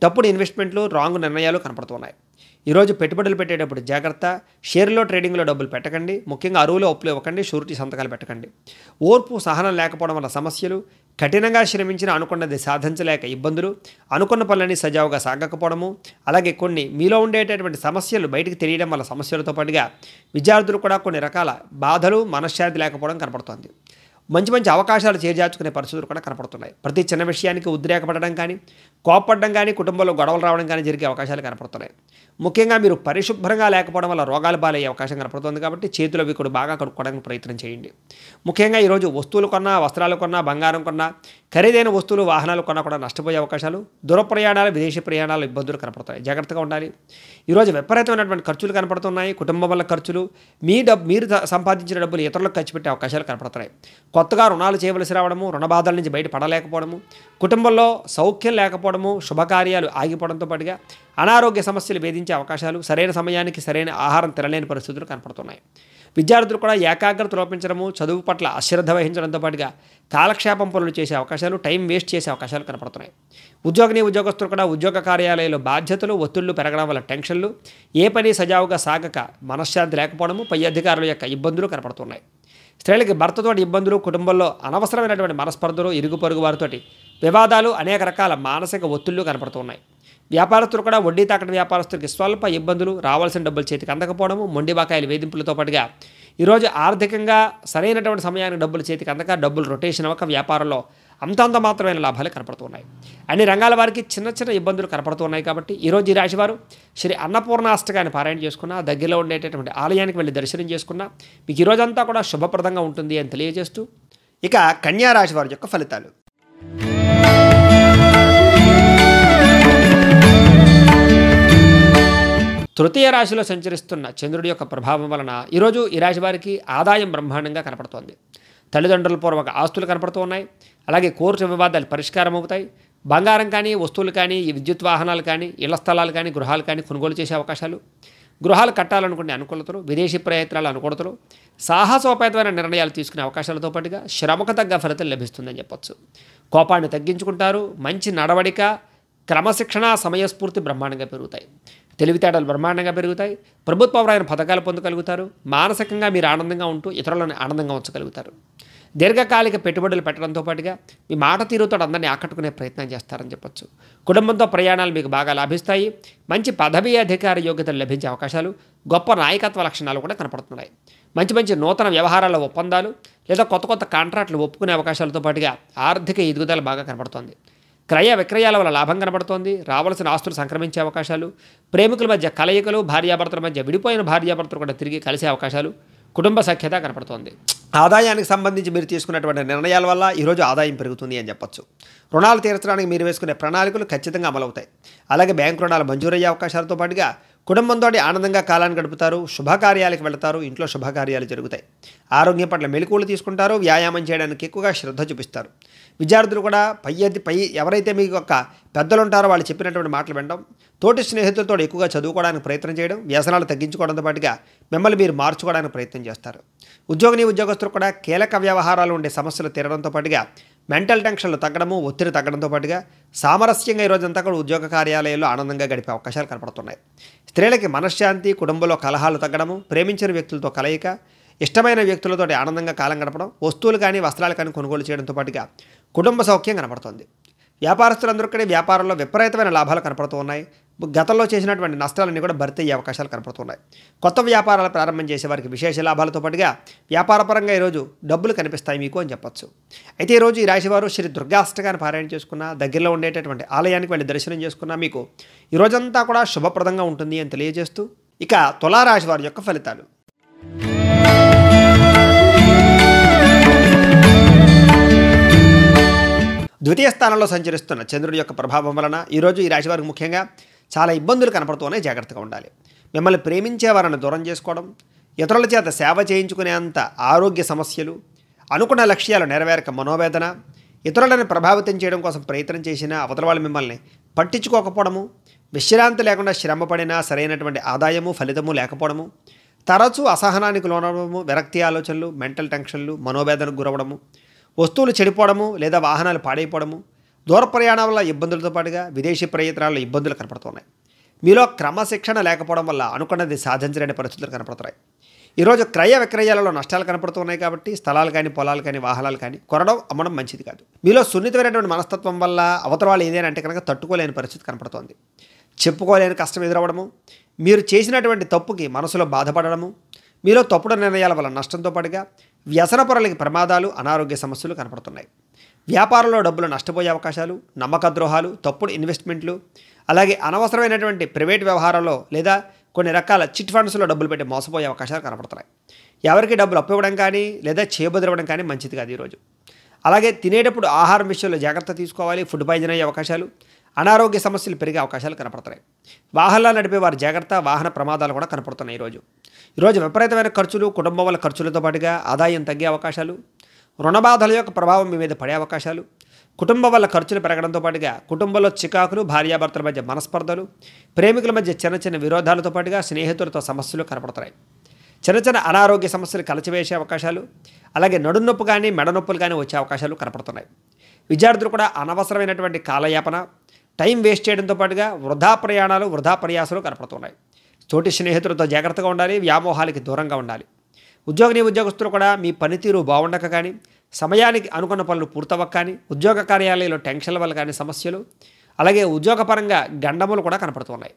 [SPEAKER 1] డబ్బుడు ఇన్వెస్ట్మెంట్లు రాంగ్ నిర్ణయాలు కనపడుతున్నాయి ఈరోజు పెట్టుబడులు పెట్టేటప్పుడు జాగ్రత్త షేర్లో ట్రేడింగ్లో డబ్బులు పెట్టకండి ముఖ్యంగా అరువులో అప్పులు ఇవ్వకండి షూరిటీ సంతకాలు పెట్టకండి ఓర్పు సహనం లేకపోవడం వల్ల సమస్యలు కఠినంగా శ్రమించిన అనుకున్నది సాధించలేక ఇబ్బందులు అనుకున్న పనులని సజావుగా సాగకపోవడము అలాగే కొన్ని మీలో ఉండేటటువంటి సమస్యలు బయటకు తెలియడం వల్ల సమస్యలతో పాటుగా విద్యార్థులు కూడా కొన్ని రకాల బాధలు మనశ్శాంతి లేకపోవడం కనపడుతోంది మంచి మంచి అవకాశాలు చేజార్చుకునే పరిస్థితులు కూడా కనపడుతున్నాయి ప్రతి చిన్న విషయానికి ఉద్రేకపడడం కానీ కోపడడం కానీ కుటుంబంలో గొడవలు రావడం కానీ జరిగే అవకాశాలు కనపడుతున్నాయి ముఖ్యంగా మీరు పరిశుభ్రంగా లేకపోవడం వల్ల రోగాలు బాలయ్యే అవకాశం కనపడుతుంది కాబట్టి చేతులు అవి కూడా బాగా కడుక్కోవడానికి ప్రయత్నం చేయండి ముఖ్యంగా ఈరోజు వస్తువులు కొన్నా వస్త్రాలు కొన్నా బంగారం కొన్నా ఖరీదైన వస్తువులు వాహనాలు కొన్నా కూడా నష్టపోయే అవకాశాలు దూర ప్రయాణాలు విదేశీ ప్రయాణాలు ఇబ్బందులు కనపడతాయి జాగ్రత్తగా ఉండాలి ఈరోజు విపరీతమైనటువంటి ఖర్చులు కనపడుతున్నాయి కుటుంబం వల్ల ఖర్చులు మీ డబ్బు మీరు సంపాదించిన డబ్బులు ఇతరులకు ఖర్చు పెట్టే అవకాశాలు కనపడతాయి కొత్తగా రుణాలు చేయవలసి రావడము రుణ బాధల నుంచి బయటపడలేకపోవడము కుటుంబంలో సౌఖ్యం లేకపోవడము శుభకార్యాలు ఆగిపోవడంతో పాటుగా అనారోగ్య సమస్యలు వేధించే అవకాశాలు సరైన సమయానికి సరైన ఆహారం తినలేని పరిస్థితులు కనపడుతున్నాయి విద్యార్థులు కూడా ఏకాగ్రత లోపించడము చదువు పట్ల అశ్రద్ధ వహించడంతో పాటుగా కాలక్షేపం పనులు చేసే అవకాశాలు టైం వేస్ట్ చేసే అవకాశాలు కనపడుతున్నాయి ఉద్యోగిని ఉద్యోగస్తులు కూడా ఉద్యోగ కార్యాలయంలో బాధ్యతలు ఒత్తిళ్లు పెరగడం వల్ల టెన్షన్లు ఏ పని సజావుగా సాగక మనశ్శాంతి లేకపోవడము పై అధికారుల యొక్క ఇబ్బందులు కనపడుతున్నాయి స్త్రీలకి భర్తతోటి ఇబ్బందులు కుటుంబంలో అనవసరమైనటువంటి మనస్పర్ధలు ఇరుగు పొరుగు వారితోటి వివాదాలు అనేక రకాల మానసిక ఒత్తిళ్లు కనపడుతున్నాయి వ్యాపారస్తులు కూడా వడ్డీ తాకటి వ్యాపారస్తులకి స్వల్ప ఇబ్బందులు రావాల్సిన డబ్బులు చేతికి అందకపోవడము మొండి బకాయిలు వేధింపులతో పాటుగా ఈరోజు ఆర్థికంగా సరైనటువంటి సమయానికి డబ్బులు చేతికి అందక డబ్బులు రొటేషన్ అవ్వక వ్యాపారంలో అంతంత మాత్రమైన లాభాలు కనపడుతున్నాయి అన్ని రంగాల వారికి చిన్న చిన్న ఇబ్బందులు కనపడుతున్నాయి కాబట్టి ఈరోజు ఈ రాశివారు శ్రీ అన్నపూర్ణాష్టకాన్ని పారాయణ చేసుకున్న దగ్గరలో ఉండేటటువంటి ఆలయానికి వెళ్ళి దర్శనం చేసుకున్న మీకు ఈరోజంతా కూడా శుభప్రదంగా ఉంటుంది అని తెలియజేస్తూ ఇక కన్యా వారి యొక్క ఫలితాలు తృతీయ రాశిలో సంచరిస్తున్న చంద్రుడి యొక్క ప్రభావం వలన ఈరోజు ఈ రాశి వారికి ఆదాయం బ్రహ్మాండంగా కనపడుతోంది తల్లిదండ్రుల పూర్వక ఆస్తులు కనపడుతూ ఉన్నాయి అలాగే కోర్టు వివాదాలు పరిష్కారం అవుతాయి బంగారం కానీ వస్తువులు కానీ ఈ విద్యుత్ వాహనాలు కానీ ఇళ్ల స్థలాలు కానీ గృహాలు కానీ కొనుగోలు చేసే అవకాశాలు గృహాలు కట్టాలనుకునే అనుకూలతలు విదేశీ ప్రయత్నాలు అనుకూలతలు సాహసోపేతమైన నిర్ణయాలు తీసుకునే అవకాశాలతో పాటుగా శ్రమకు తగ్గ ఫలితం లభిస్తుందని చెప్పొచ్చు కోపాన్ని తగ్గించుకుంటారు మంచి నడవడిక క్రమశిక్షణ సమయస్ఫూర్తి బ్రహ్మాండంగా పెరుగుతాయి తెలివితేటలు బ్రహ్మాండంగా పెరుగుతాయి ప్రభుత్వపరమైన పథకాలు పొందగలుగుతారు మానసికంగా మీరు ఆనందంగా ఉంటూ ఇతరులను ఆనందంగా ఉంచగలుగుతారు దీర్ఘకాలిక పెట్టుబడులు పెట్టడంతో పాటుగా మీ మాట తీరుతో అందరినీ ఆకట్టుకునే ప్రయత్నం చేస్తారని చెప్పొచ్చు కుటుంబంతో ప్రయాణాలు మీకు బాగా లాభిస్తాయి మంచి పదవీ అధికార యోగ్యతలు లభించే అవకాశాలు గొప్ప నాయకత్వ లక్షణాలు కూడా కనపడుతున్నాయి మంచి మంచి నూతన వ్యవహారాల ఒప్పందాలు లేదా కొత్త కొత్త కాంట్రాక్టులు ఒప్పుకునే అవకాశాలతో పాటుగా ఆర్థిక ఎదుగుదల బాగా కనపడుతోంది క్రయ విక్రయాల వల్ల లాభం కనబడుతోంది రావాల్సిన ఆస్తులు సంక్రమించే అవకాశాలు ప్రేమికుల మధ్య కలయికలు భార్యాభర్తల మధ్య విడిపోయిన భార్యాభర్తలు కూడా తిరిగి కలిసే అవకాశాలు కుటుంబ సఖ్యత కనపడుతోంది ఆదాయానికి సంబంధించి మీరు తీసుకున్నటువంటి నిర్ణయాల వల్ల ఈరోజు ఆదాయం పెరుగుతుంది అని చెప్పొచ్చు రుణాలు తీర్చడానికి మీరు వేసుకునే ప్రణాళికలు ఖచ్చితంగా అమలవుతాయి అలాగే బ్యాంకు రుణాలు మంజూరయ్యే అవకాశాలతో పాటుగా కుటుంబంతో ఆనందంగా కాలాన్ని గడుపుతారు శుభకార్యాలకు వెళతారు ఇంట్లో శుభకార్యాలు జరుగుతాయి ఆరోగ్యం పట్ల మెలకువలు తీసుకుంటారు వ్యాయామం చేయడానికి ఎక్కువగా శ్రద్ధ చూపిస్తారు విద్యార్థులు కూడా పై పై ఎవరైతే మీకు యొక్క పెద్దలు ఉంటారో వాళ్ళు చెప్పినటువంటి మాటలు వినడం తోటి స్నేహితులతో ఎక్కువగా చదువుకోవడానికి ప్రయత్నం చేయడం వ్యసనాలు తగ్గించుకోవడంతో పాటుగా మిమ్మల్ని మీరు మార్చుకోవడానికి ప్రయత్నం చేస్తారు ఉద్యోగిని ఉద్యోగస్తులు కూడా కీలక వ్యవహారాలు ఉండే సమస్యలు తీరడంతో పాటుగా మెంటల్ టెన్షన్లు తగ్గడము ఒత్తిడి తగ్గడంతో పాటుగా సామరస్యంగా ఈరోజంతా కూడా ఉద్యోగ కార్యాలయాల్లో ఆనందంగా గడిపే అవకాశాలు కనపడుతున్నాయి స్త్రీలకి మనశ్శాంతి కుటుంబంలో కలహాలు తగ్గడము ప్రేమించిన వ్యక్తులతో కలయిక ఇష్టమైన వ్యక్తులతో ఆనందంగా కాలం గడపడం వస్తువులు కానీ వస్త్రాలు కానీ కొనుగోలు చేయడంతో పాటుగా కుటుంబ సౌఖ్యం కనపడుతుంది వ్యాపారస్తులందరికీ వ్యాపారంలో విపరీతమైన లాభాలు కనపడుతూ ఉన్నాయి గతంలో చేసినటువంటి నష్టాలన్నీ కూడా భర్తీ అయ్యే అవకాశాలు కనపడుతున్నాయి కొత్త వ్యాపారాలు ప్రారంభం చేసే వారికి విశేష లాభాలతో పాటుగా వ్యాపారపరంగా ఈరోజు డబ్బులు కనిపిస్తాయి మీకు అని చెప్పొచ్చు అయితే ఈరోజు ఈ రాశివారు శ్రీ దుర్గాష్టకాన్ని పారాయణ చేసుకున్న దగ్గరలో ఉండేటటువంటి ఆలయానికి వెళ్ళి దర్శనం చేసుకున్న మీకు ఈరోజంతా కూడా శుభప్రదంగా ఉంటుంది అని తెలియజేస్తూ ఇక తులారాశి వారి యొక్క ఫలితాలు ద్వితీయ స్థానంలో సంచరిస్తున్న చంద్రుడి యొక్క ప్రభావం వలన ఈరోజు ఈ రాశివారికి ముఖ్యంగా చాలా ఇబ్బందులు కనపడుతూనే జాగ్రత్తగా ఉండాలి మిమ్మల్ని ప్రేమించే వారిని దూరం చేసుకోవడం ఇతరుల చేత సేవ చేయించుకునేంత ఆరోగ్య సమస్యలు అనుకున్న లక్ష్యాలు నెరవేరక మనోవేదన ఇతరులను ప్రభావితం చేయడం కోసం ప్రయత్నం చేసినా అవతల వాళ్ళు మిమ్మల్ని పట్టించుకోకపోవడము విశ్రాంతి లేకుండా శ్రమపడినా సరైనటువంటి ఆదాయము ఫలితము లేకపోవడము తరచూ అసహనానికి లోనవడము విరక్తి ఆలోచనలు మెంటల్ టెన్షన్లు మనోవేదనకు గురవడము వస్తువులు చెడిపోవడము లేదా వాహనాలు పాడైపోవడము దూర ప్రయాణం వల్ల ఇబ్బందులతో పాటుగా విదేశీ ప్రయత్నాల్లో ఇబ్బందులు కనపడుతున్నాయి మీలో క్రమశిక్షణ లేకపోవడం వల్ల అనుకున్నది సాధించలేని పరిస్థితులు కనపడుతున్నాయి ఈరోజు క్రయ విక్రయాలలో నష్టాలు కనపడుతున్నాయి కాబట్టి స్థలాలు కానీ పొలాలు కానీ వాహనాలు కానీ కొనడం అమ్మడం మంచిది కాదు మీలో సున్నితమైనటువంటి మనస్తత్వం వల్ల అవతరాలు ఏదైనా అంటే కనుక తట్టుకోలేని పరిస్థితి కనపడుతోంది చెప్పుకోలేని కష్టం ఎదురవ్వడము మీరు చేసినటువంటి తప్పుకి మనసులో బాధపడడము మీలో తప్పుడు నిర్ణయాల వల్ల నష్టంతో పాటుగా పొరలకి ప్రమాదాలు అనారోగ్య సమస్యలు కనపడుతున్నాయి వ్యాపారంలో డబ్బులు నష్టపోయే అవకాశాలు నమ్మకద్రోహాలు తప్పుడు ఇన్వెస్ట్మెంట్లు అలాగే అనవసరమైనటువంటి ప్రైవేట్ వ్యవహారాల్లో లేదా కొన్ని రకాల చిట్ ఫండ్స్లో డబ్బులు పెట్టి మోసపోయే అవకాశాలు కనపడుతున్నాయి ఎవరికి డబ్బులు అప్పివ్వడం కానీ లేదా చేయబదిరవడం కానీ మంచిది కాదు ఈరోజు అలాగే తినేటప్పుడు ఆహారం విషయంలో జాగ్రత్త తీసుకోవాలి ఫుడ్ పాయిజన్ అయ్యే అవకాశాలు అనారోగ్య సమస్యలు పెరిగే అవకాశాలు కనపడుతున్నాయి వాహనాలు నడిపే వారి జాగ్రత్త వాహన ప్రమాదాలు కూడా కనపడుతున్నాయి ఈరోజు ఈరోజు విపరీతమైన ఖర్చులు కుటుంబం వల్ల ఖర్చులతో పాటుగా ఆదాయం తగ్గే అవకాశాలు రుణబాధల యొక్క ప్రభావం మీ మీద పడే అవకాశాలు కుటుంబం వల్ల ఖర్చులు పెరగడంతో పాటుగా కుటుంబంలో చికాకులు భార్యాభర్తల మధ్య మనస్పర్ధలు ప్రేమికుల మధ్య చిన్న చిన్న విరోధాలతో పాటుగా స్నేహితులతో సమస్యలు కనపడతాయి చిన్న చిన్న అనారోగ్య సమస్యలు కలచివేసే అవకాశాలు అలాగే నడునొప్పు కానీ మెడనొప్పులు కానీ వచ్చే అవకాశాలు కనపడుతున్నాయి విద్యార్థులు కూడా అనవసరమైనటువంటి కాలయాపన టైం వేస్ట్ చేయడంతో పాటుగా వృధా ప్రయాణాలు వృధా ప్రయాసాలు కనపడుతున్నాయి తోటి స్నేహితులతో జాగ్రత్తగా ఉండాలి వ్యామోహాలకి దూరంగా ఉండాలి ఉద్యోగిని ఉద్యోగస్తులు కూడా మీ పనితీరు బాగుండక కానీ సమయానికి అనుకున్న పనులు పూర్తవ్వక కానీ ఉద్యోగ కార్యాలయంలో టెన్షన్ల వల్ల కానీ సమస్యలు అలాగే ఉద్యోగపరంగా గండములు కూడా కనపడుతున్నాయి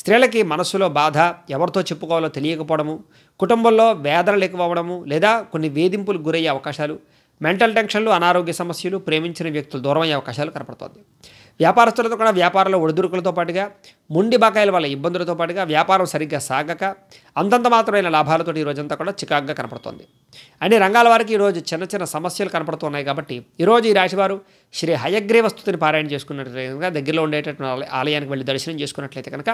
[SPEAKER 1] స్త్రీలకి మనస్సులో బాధ ఎవరితో చెప్పుకోవాలో తెలియకపోవడము కుటుంబంలో వేదనలు ఎక్కువ అవ్వడము లేదా కొన్ని వేధింపులు గురయ్యే అవకాశాలు మెంటల్ టెన్షన్లు అనారోగ్య సమస్యలు ప్రేమించిన వ్యక్తులు దూరమయ్యే అవకాశాలు కనపడుతుంది వ్యాపారస్తులతో కూడా వ్యాపారంలో ఒడిదురుకులతో పాటుగా ముండి బకాయిల వల్ల ఇబ్బందులతో పాటుగా వ్యాపారం సరిగ్గా సాగక అంతంత మాత్రమైన లాభాలతో ఈరోజంతా కూడా చికాగ్గా కనపడుతోంది అన్ని రంగాల వారికి ఈరోజు చిన్న చిన్న సమస్యలు కనపడుతున్నాయి కాబట్టి ఈరోజు ఈ రాశివారు శ్రీ హయగ్రీవ స్థుతిని పారాయణ చేసుకున్నట్లయితే కనుక దగ్గరలో ఉండేటటువంటి ఆలయానికి వెళ్ళి దర్శనం చేసుకున్నట్లయితే కనుక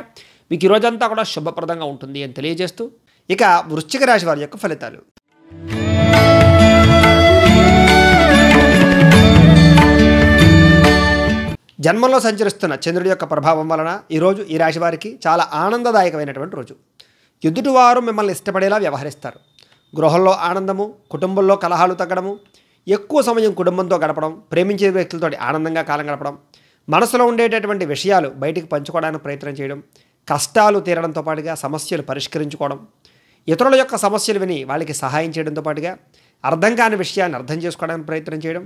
[SPEAKER 1] మీకు ఈరోజంతా కూడా శుభప్రదంగా ఉంటుంది అని తెలియజేస్తూ ఇక వృశ్చిక రాశి వారి యొక్క ఫలితాలు జన్మంలో సంచరిస్తున్న చంద్రుడి యొక్క ప్రభావం వలన ఈరోజు ఈ రాశి వారికి చాలా ఆనందదాయకమైనటువంటి రోజు ఎదుటివారు మిమ్మల్ని ఇష్టపడేలా వ్యవహరిస్తారు గృహంలో ఆనందము కుటుంబంలో కలహాలు తగ్గడము ఎక్కువ సమయం కుటుంబంతో గడపడం ప్రేమించే వ్యక్తులతో ఆనందంగా కాలం గడపడం మనసులో ఉండేటటువంటి విషయాలు బయటికి పంచుకోవడానికి ప్రయత్నం చేయడం కష్టాలు తీరడంతో పాటుగా సమస్యలు పరిష్కరించుకోవడం ఇతరుల యొక్క సమస్యలు విని వాళ్ళకి సహాయం చేయడంతో పాటుగా అర్థం కాని విషయాన్ని అర్థం చేసుకోవడానికి ప్రయత్నం చేయడం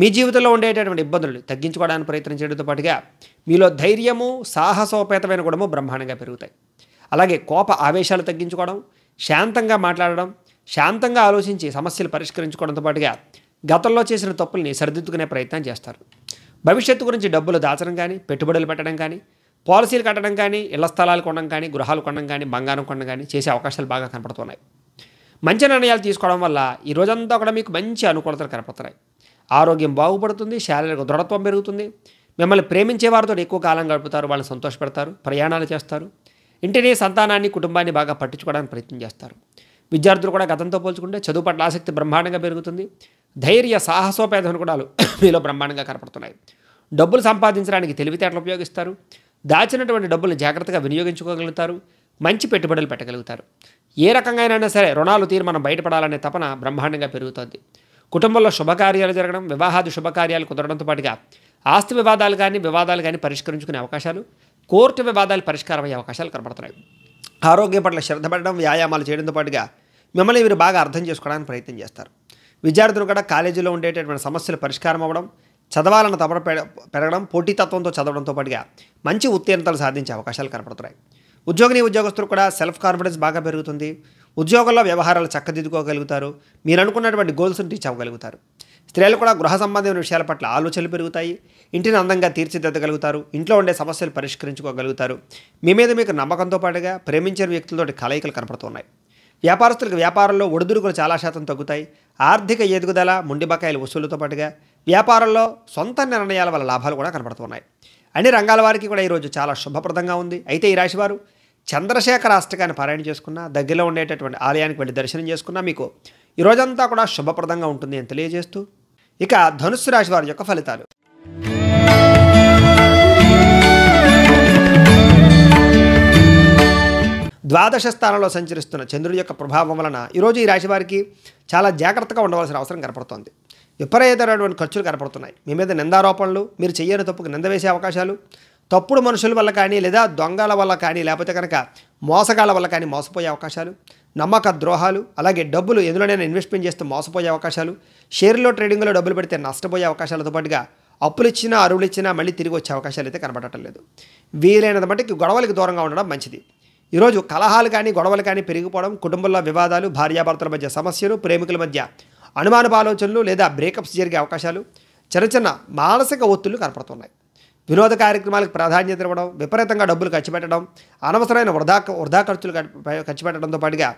[SPEAKER 1] మీ జీవితంలో ఉండేటటువంటి ఇబ్బందులు తగ్గించుకోవడానికి ప్రయత్నించడంతో పాటుగా మీలో ధైర్యము సాహసోపేతమైన గుణము బ్రహ్మాండంగా పెరుగుతాయి అలాగే కోప ఆవేశాలు తగ్గించుకోవడం శాంతంగా మాట్లాడడం శాంతంగా ఆలోచించి సమస్యలు పరిష్కరించుకోవడంతో పాటుగా గతంలో చేసిన తప్పుల్ని సరిదిద్దుకునే ప్రయత్నం చేస్తారు భవిష్యత్తు గురించి డబ్బులు దాచడం కానీ పెట్టుబడులు పెట్టడం కానీ పాలసీలు కట్టడం కానీ ఇళ్ల స్థలాలు కొనడం కానీ గృహాలు కొనడం కానీ బంగారం కొనడం కానీ చేసే అవకాశాలు బాగా కనపడుతున్నాయి మంచి నిర్ణయాలు తీసుకోవడం వల్ల ఈ రోజంతా కూడా మీకు మంచి అనుకూలతలు కనపడుతున్నాయి ఆరోగ్యం బాగుపడుతుంది శారీరక దృఢత్వం పెరుగుతుంది మిమ్మల్ని ప్రేమించే వారితో ఎక్కువ కాలం గడుపుతారు వాళ్ళని సంతోషపెడతారు ప్రయాణాలు చేస్తారు ఇంటిని సంతానాన్ని కుటుంబాన్ని బాగా పట్టించుకోవడానికి ప్రయత్నం చేస్తారు విద్యార్థులు కూడా గతంతో పోల్చుకుంటే చదువు పట్ల ఆసక్తి బ్రహ్మాండంగా పెరుగుతుంది ధైర్య సాహసోపేత అనుగుణాలు మీలో బ్రహ్మాండంగా కనపడుతున్నాయి డబ్బులు సంపాదించడానికి తెలివితేటలు ఉపయోగిస్తారు దాచినటువంటి డబ్బులు జాగ్రత్తగా వినియోగించుకోగలుగుతారు మంచి పెట్టుబడులు పెట్టగలుగుతారు ఏ రకంగా అయినా సరే రుణాలు తీరు మనం బయటపడాలనే తపన బ్రహ్మాండంగా పెరుగుతుంది కుటుంబంలో శుభకార్యాలు జరగడం వివాహాది శుభకార్యాలు కుదరడంతో పాటుగా ఆస్తి వివాదాలు కానీ వివాదాలు కానీ పరిష్కరించుకునే అవకాశాలు కోర్టు వివాదాలు పరిష్కారం అయ్యే అవకాశాలు కనబడుతున్నాయి ఆరోగ్యం పట్ల శ్రద్ధ పడడం వ్యాయామాలు చేయడంతో పాటుగా మిమ్మల్ని మీరు బాగా అర్థం చేసుకోవడానికి ప్రయత్నం చేస్తారు విద్యార్థులు కూడా కాలేజీలో ఉండేటటువంటి సమస్యలు పరిష్కారం అవ్వడం చదవాలన్న తపన పెరగడం పోటీతత్వంతో చదవడంతో పాటుగా మంచి ఉత్తీర్ణతలు సాధించే అవకాశాలు కనపడుతున్నాయి ఉద్యోగిని ఉద్యోగస్తులు కూడా సెల్ఫ్ కాన్ఫిడెన్స్ బాగా పెరుగుతుంది ఉద్యోగంలో వ్యవహారాలు చక్కదిద్దుకోగలుగుతారు మీరు అనుకున్నటువంటి గోల్స్ని రీచ్ అవ్వగలుగుతారు స్త్రీలు కూడా గృహ సంబంధమైన విషయాల పట్ల ఆలోచనలు పెరుగుతాయి ఇంటిని అందంగా తీర్చిదిద్దగలుగుతారు ఇంట్లో ఉండే సమస్యలు పరిష్కరించుకోగలుగుతారు మీ మీద మీకు నమ్మకంతో పాటుగా ప్రేమించిన వ్యక్తులతో కలయికలు కనపడుతున్నాయి వ్యాపారస్తులకు వ్యాపారంలో ఒడిదుడుకులు చాలా శాతం తగ్గుతాయి ఆర్థిక ఎదుగుదల ముండిబకాయల వసూలుతో పాటుగా వ్యాపారంలో సొంత నిర్ణయాల వల్ల లాభాలు కూడా కనపడుతున్నాయి అన్ని రంగాల వారికి కూడా ఈరోజు చాలా శుభప్రదంగా ఉంది అయితే ఈ రాశివారు చంద్రశేఖర అష్టకాన్ని పారాయణ చేసుకున్నా దగ్గరలో ఉండేటటువంటి ఆలయానికి వెళ్ళి దర్శనం చేసుకున్నా మీకు ఈ రోజంతా కూడా శుభప్రదంగా ఉంటుంది అని తెలియజేస్తూ ఇక ధనుస్సు రాశి వారి యొక్క ఫలితాలు ద్వాదశ స్థానంలో సంచరిస్తున్న చంద్రుడి యొక్క ప్రభావం వలన ఈరోజు ఈ రాశి వారికి చాలా జాగ్రత్తగా ఉండవలసిన అవసరం కనపడుతోంది విపరీతమైనటువంటి ఖర్చులు కనపడుతున్నాయి మీ మీద నిందారోపణలు మీరు చేయని తప్పుకు నింద వేసే అవకాశాలు తప్పుడు మనుషుల వల్ల కానీ లేదా దొంగల వల్ల కానీ లేకపోతే కనుక మోసగాళ్ళ వల్ల కానీ మోసపోయే అవకాశాలు నమ్మక ద్రోహాలు అలాగే డబ్బులు ఎందులోనైనా ఇన్వెస్ట్మెంట్ చేస్తే మోసపోయే అవకాశాలు షేర్లో ట్రేడింగ్లో డబ్బులు పెడితే నష్టపోయే అవకాశాలతో పాటుగా అప్పులు ఇచ్చినా అరువులు ఇచ్చినా మళ్ళీ తిరిగి వచ్చే అవకాశాలు అయితే కనబడటం లేదు వీలైనంత మటుకి గొడవలకు దూరంగా ఉండడం మంచిది ఈరోజు కలహాలు కానీ గొడవలు కానీ పెరిగిపోవడం కుటుంబంలో వివాదాలు భార్యాభర్తల మధ్య సమస్యలు ప్రేమికుల మధ్య అనుమానపు ఆలోచనలు లేదా బ్రేకప్స్ జరిగే అవకాశాలు చిన్న చిన్న మానసిక ఒత్తులు కనపడుతున్నాయి వినోద కార్యక్రమాలకు ప్రాధాన్యత ఇవ్వడం విపరీతంగా డబ్బులు ఖర్చు పెట్టడం అనవసరమైన వృధా వృధా ఖర్చులు ఖర్చు పెట్టడంతో పాటుగా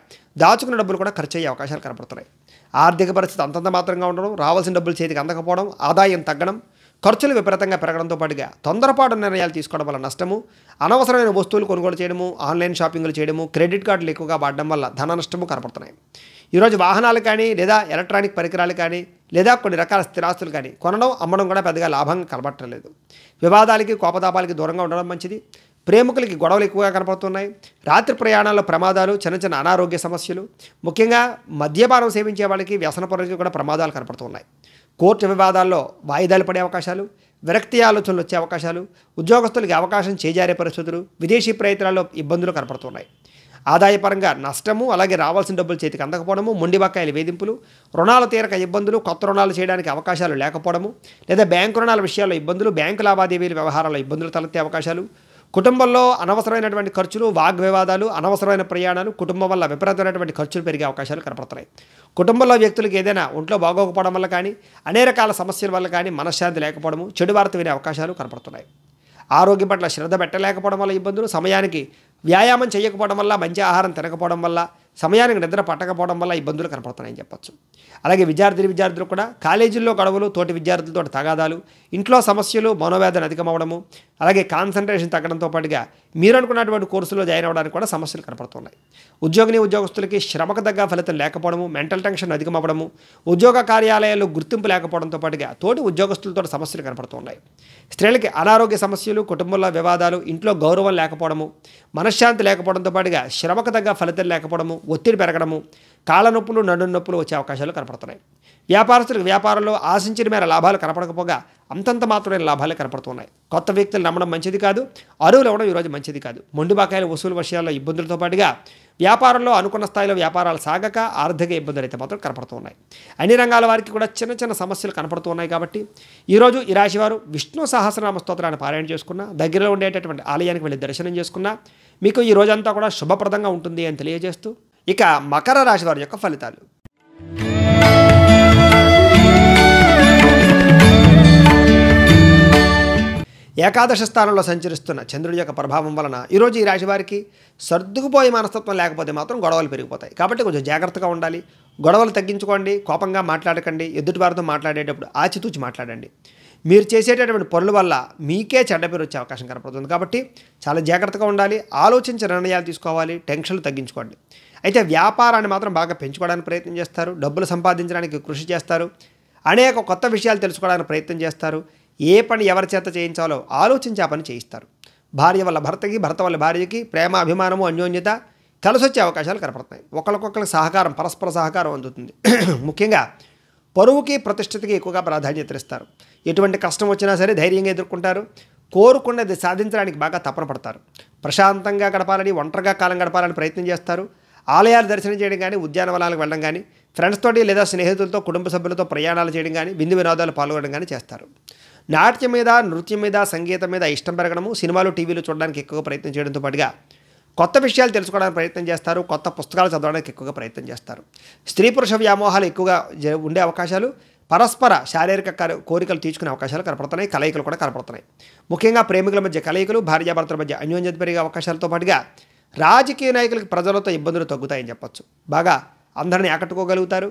[SPEAKER 1] దాచుకున్న డబ్బులు కూడా ఖర్చు అయ్యే అవకాశాలు కనపడుతున్నాయి ఆర్థిక పరిస్థితి అంతంత మాత్రంగా ఉండడం రావాల్సిన డబ్బులు చేతికి అందకపోవడం ఆదాయం తగ్గడం ఖర్చులు విపరీతంగా పెరగడంతో పాటుగా తొందరపాటు నిర్ణయాలు తీసుకోవడం వల్ల నష్టము అనవసరమైన వస్తువులు కొనుగోలు చేయడము ఆన్లైన్ షాపింగ్లు చేయడము క్రెడిట్ కార్డులు ఎక్కువగా వాడడం వల్ల ధన నష్టము కనపడుతున్నాయి ఈరోజు వాహనాలు కానీ లేదా ఎలక్ట్రానిక్ పరికరాలు కానీ లేదా కొన్ని రకాల స్థిరాస్తులు కానీ కొనడం అమ్మడం కూడా పెద్దగా లాభంగా కనబట్టలేదు వివాదాలకి కోపతాపాలకి దూరంగా ఉండడం మంచిది ప్రేమికులకి గొడవలు ఎక్కువగా కనపడుతున్నాయి రాత్రి ప్రయాణాల్లో ప్రమాదాలు చిన్న చిన్న అనారోగ్య సమస్యలు ముఖ్యంగా మద్యపానం సేవించే వాళ్ళకి వ్యసన వ్యసనపరులకి కూడా ప్రమాదాలు కనపడుతున్నాయి కోర్టు వివాదాల్లో వాయిదాలు పడే అవకాశాలు విరక్తి ఆలోచనలు వచ్చే అవకాశాలు ఉద్యోగస్తులకి అవకాశం చేజారే పరిస్థితులు విదేశీ ప్రయత్నాల్లో ఇబ్బందులు కనపడుతున్నాయి ఆదాయపరంగా నష్టము అలాగే రావాల్సిన డబ్బులు చేతికి అందకపోవడము బకాయిల వేధింపులు రుణాల తీరక ఇబ్బందులు కొత్త రుణాలు చేయడానికి అవకాశాలు లేకపోవడము లేదా బ్యాంకు రుణాల విషయాల్లో ఇబ్బందులు బ్యాంకు లావాదేవీల వ్యవహారాల్లో ఇబ్బందులు తలెత్తే అవకాశాలు కుటుంబంలో అనవసరమైనటువంటి ఖర్చులు వాగ్వివాదాలు అనవసరమైన ప్రయాణాలు కుటుంబం వల్ల విపరీతమైనటువంటి ఖర్చులు పెరిగే అవకాశాలు కనపడుతున్నాయి కుటుంబంలో వ్యక్తులకు ఏదైనా ఒంట్లో బాగోకపోవడం వల్ల కానీ అనేక రకాల సమస్యల వల్ల కానీ మనశ్శాంతి లేకపోవడము చెడు వార్త వినే అవకాశాలు కనపడుతున్నాయి ఆరోగ్యం పట్ల శ్రద్ధ పెట్టలేకపోవడం వల్ల ఇబ్బందులు సమయానికి వ్యాయామం చేయకపోవడం వల్ల మంచి ఆహారం తినకపోవడం వల్ల సమయానికి నిద్ర పట్టకపోవడం వల్ల ఇబ్బందులు కనపడుతున్నాయని చెప్పొచ్చు అలాగే విద్యార్థి విద్యార్థులు కూడా కాలేజీల్లో గొడవలు తోటి విద్యార్థులతో తగాదాలు ఇంట్లో సమస్యలు మనోవేదన అధికమవడము అలాగే కాన్సన్ట్రేషన్ తగ్గడంతో పాటుగా మీరు అనుకున్నటువంటి కోర్సులో జాయిన్ అవ్వడానికి కూడా సమస్యలు కనపడుతున్నాయి ఉద్యోగిని ఉద్యోగస్తులకి శ్రమకు తగ్గ ఫలితం లేకపోవడము మెంటల్ టెన్షన్ అధికమవడము ఉద్యోగ కార్యాలయాల్లో గుర్తింపు లేకపోవడంతో పాటుగా తోటి ఉద్యోగస్తులతో సమస్యలు కనపడుతున్నాయి స్త్రీలకి అనారోగ్య సమస్యలు కుటుంబంలో వివాదాలు ఇంట్లో గౌరవం లేకపోవడము మనశ్శాంతి లేకపోవడంతో పాటుగా శ్రమకు తగ్గ ఫలితం లేకపోవడము ఒత్తిడి పెరగడము కాళ్ళ నొప్పులు నడు నొప్పులు వచ్చే అవకాశాలు కనపడుతున్నాయి వ్యాపారస్తులకు వ్యాపారంలో ఆశించిన మేర లాభాలు కనపడకపోగా అంతంత మాత్రమైన లాభాలే కనపడుతున్నాయి కొత్త వ్యక్తులు నమ్మడం మంచిది కాదు అరువులు అవ్వడం ఈరోజు మంచిది కాదు మొండి బకాయిల వసూలు విషయాల్లో ఇబ్బందులతో పాటుగా వ్యాపారంలో అనుకున్న స్థాయిలో వ్యాపారాలు సాగక ఆర్థిక ఇబ్బందులు అయితే మాత్రం కనపడుతున్నాయి అన్ని రంగాల వారికి కూడా చిన్న చిన్న సమస్యలు కనపడుతున్నాయి కాబట్టి ఈరోజు ఈ రాశివారు విష్ణు సహస్రనామ స్తోత్రాన్ని పారాయణ చేసుకున్న దగ్గరలో ఉండేటటువంటి ఆలయానికి వెళ్ళి దర్శనం చేసుకున్న మీకు ఈ రోజంతా కూడా శుభప్రదంగా ఉంటుంది అని తెలియజేస్తూ ఇక మకర రాశి వారి యొక్క ఫలితాలు ఏకాదశ స్థానంలో సంచరిస్తున్న చంద్రుడి యొక్క ప్రభావం వలన ఈరోజు ఈ రాశి వారికి సర్దుకుపోయే మనస్తత్వం లేకపోతే మాత్రం గొడవలు పెరిగిపోతాయి కాబట్టి కొంచెం జాగ్రత్తగా ఉండాలి గొడవలు తగ్గించుకోండి కోపంగా మాట్లాడకండి ఎదుటివారితో మాట్లాడేటప్పుడు ఆచితూచి మాట్లాడండి మీరు చేసేటటువంటి పనుల వల్ల మీకే చెడ్డ పేరు వచ్చే అవకాశం కనపడుతుంది కాబట్టి చాలా జాగ్రత్తగా ఉండాలి ఆలోచించి నిర్ణయాలు తీసుకోవాలి టెన్షన్లు తగ్గించుకోండి అయితే వ్యాపారాన్ని మాత్రం బాగా పెంచుకోవడానికి ప్రయత్నం చేస్తారు డబ్బులు సంపాదించడానికి కృషి చేస్తారు అనేక కొత్త విషయాలు తెలుసుకోవడానికి ప్రయత్నం చేస్తారు ఏ పని ఎవరి చేత చేయించాలో ఆలోచించి ఆ పని చేయిస్తారు భార్య వల్ల భర్తకి భర్త వల్ల భార్యకి ప్రేమ అభిమానము అన్యోన్యత కలిసొచ్చే అవకాశాలు కనపడతాయి ఒకరికొకరికి సహకారం పరస్పర సహకారం అందుతుంది ముఖ్యంగా పరువుకి ప్రతిష్టతకి ఎక్కువగా ప్రాధాన్యత ఇస్తారు ఎటువంటి కష్టం వచ్చినా సరే ధైర్యంగా ఎదుర్కొంటారు కోరుకున్నది సాధించడానికి బాగా తపన పడతారు ప్రశాంతంగా గడపాలని ఒంటరిగా కాలం గడపాలని ప్రయత్నం చేస్తారు ఆలయాలు దర్శనం చేయడం కానీ ఉద్యానవనాలకు వెళ్ళడం కానీ ఫ్రెండ్స్ తోటి లేదా స్నేహితులతో కుటుంబ సభ్యులతో ప్రయాణాలు చేయడం కానీ విందు వినోదాలు పాల్గొనడం కానీ చేస్తారు నాట్యం మీద నృత్యం మీద సంగీతం మీద ఇష్టం పెరగడము సినిమాలు టీవీలు చూడడానికి ఎక్కువగా ప్రయత్నం చేయడంతో పాటుగా కొత్త విషయాలు తెలుసుకోవడానికి ప్రయత్నం చేస్తారు కొత్త పుస్తకాలు చదవడానికి ఎక్కువగా ప్రయత్నం చేస్తారు స్త్రీ పురుష వ్యామోహాలు ఎక్కువగా ఉండే అవకాశాలు పరస్పర శారీరక కోరికలు తీర్చుకునే అవకాశాలు కనపడుతున్నాయి కలయికలు కూడా కనపడుతున్నాయి ముఖ్యంగా ప్రేమికుల మధ్య కలయికలు భార్యాభర్తల మధ్య అన్యోన్యత పెరిగే అవకాశాలతో పాటుగా రాజకీయ నాయకులకు ప్రజలతో ఇబ్బందులు తగ్గుతాయని చెప్పచ్చు బాగా అందరిని ఆకట్టుకోగలుగుతారు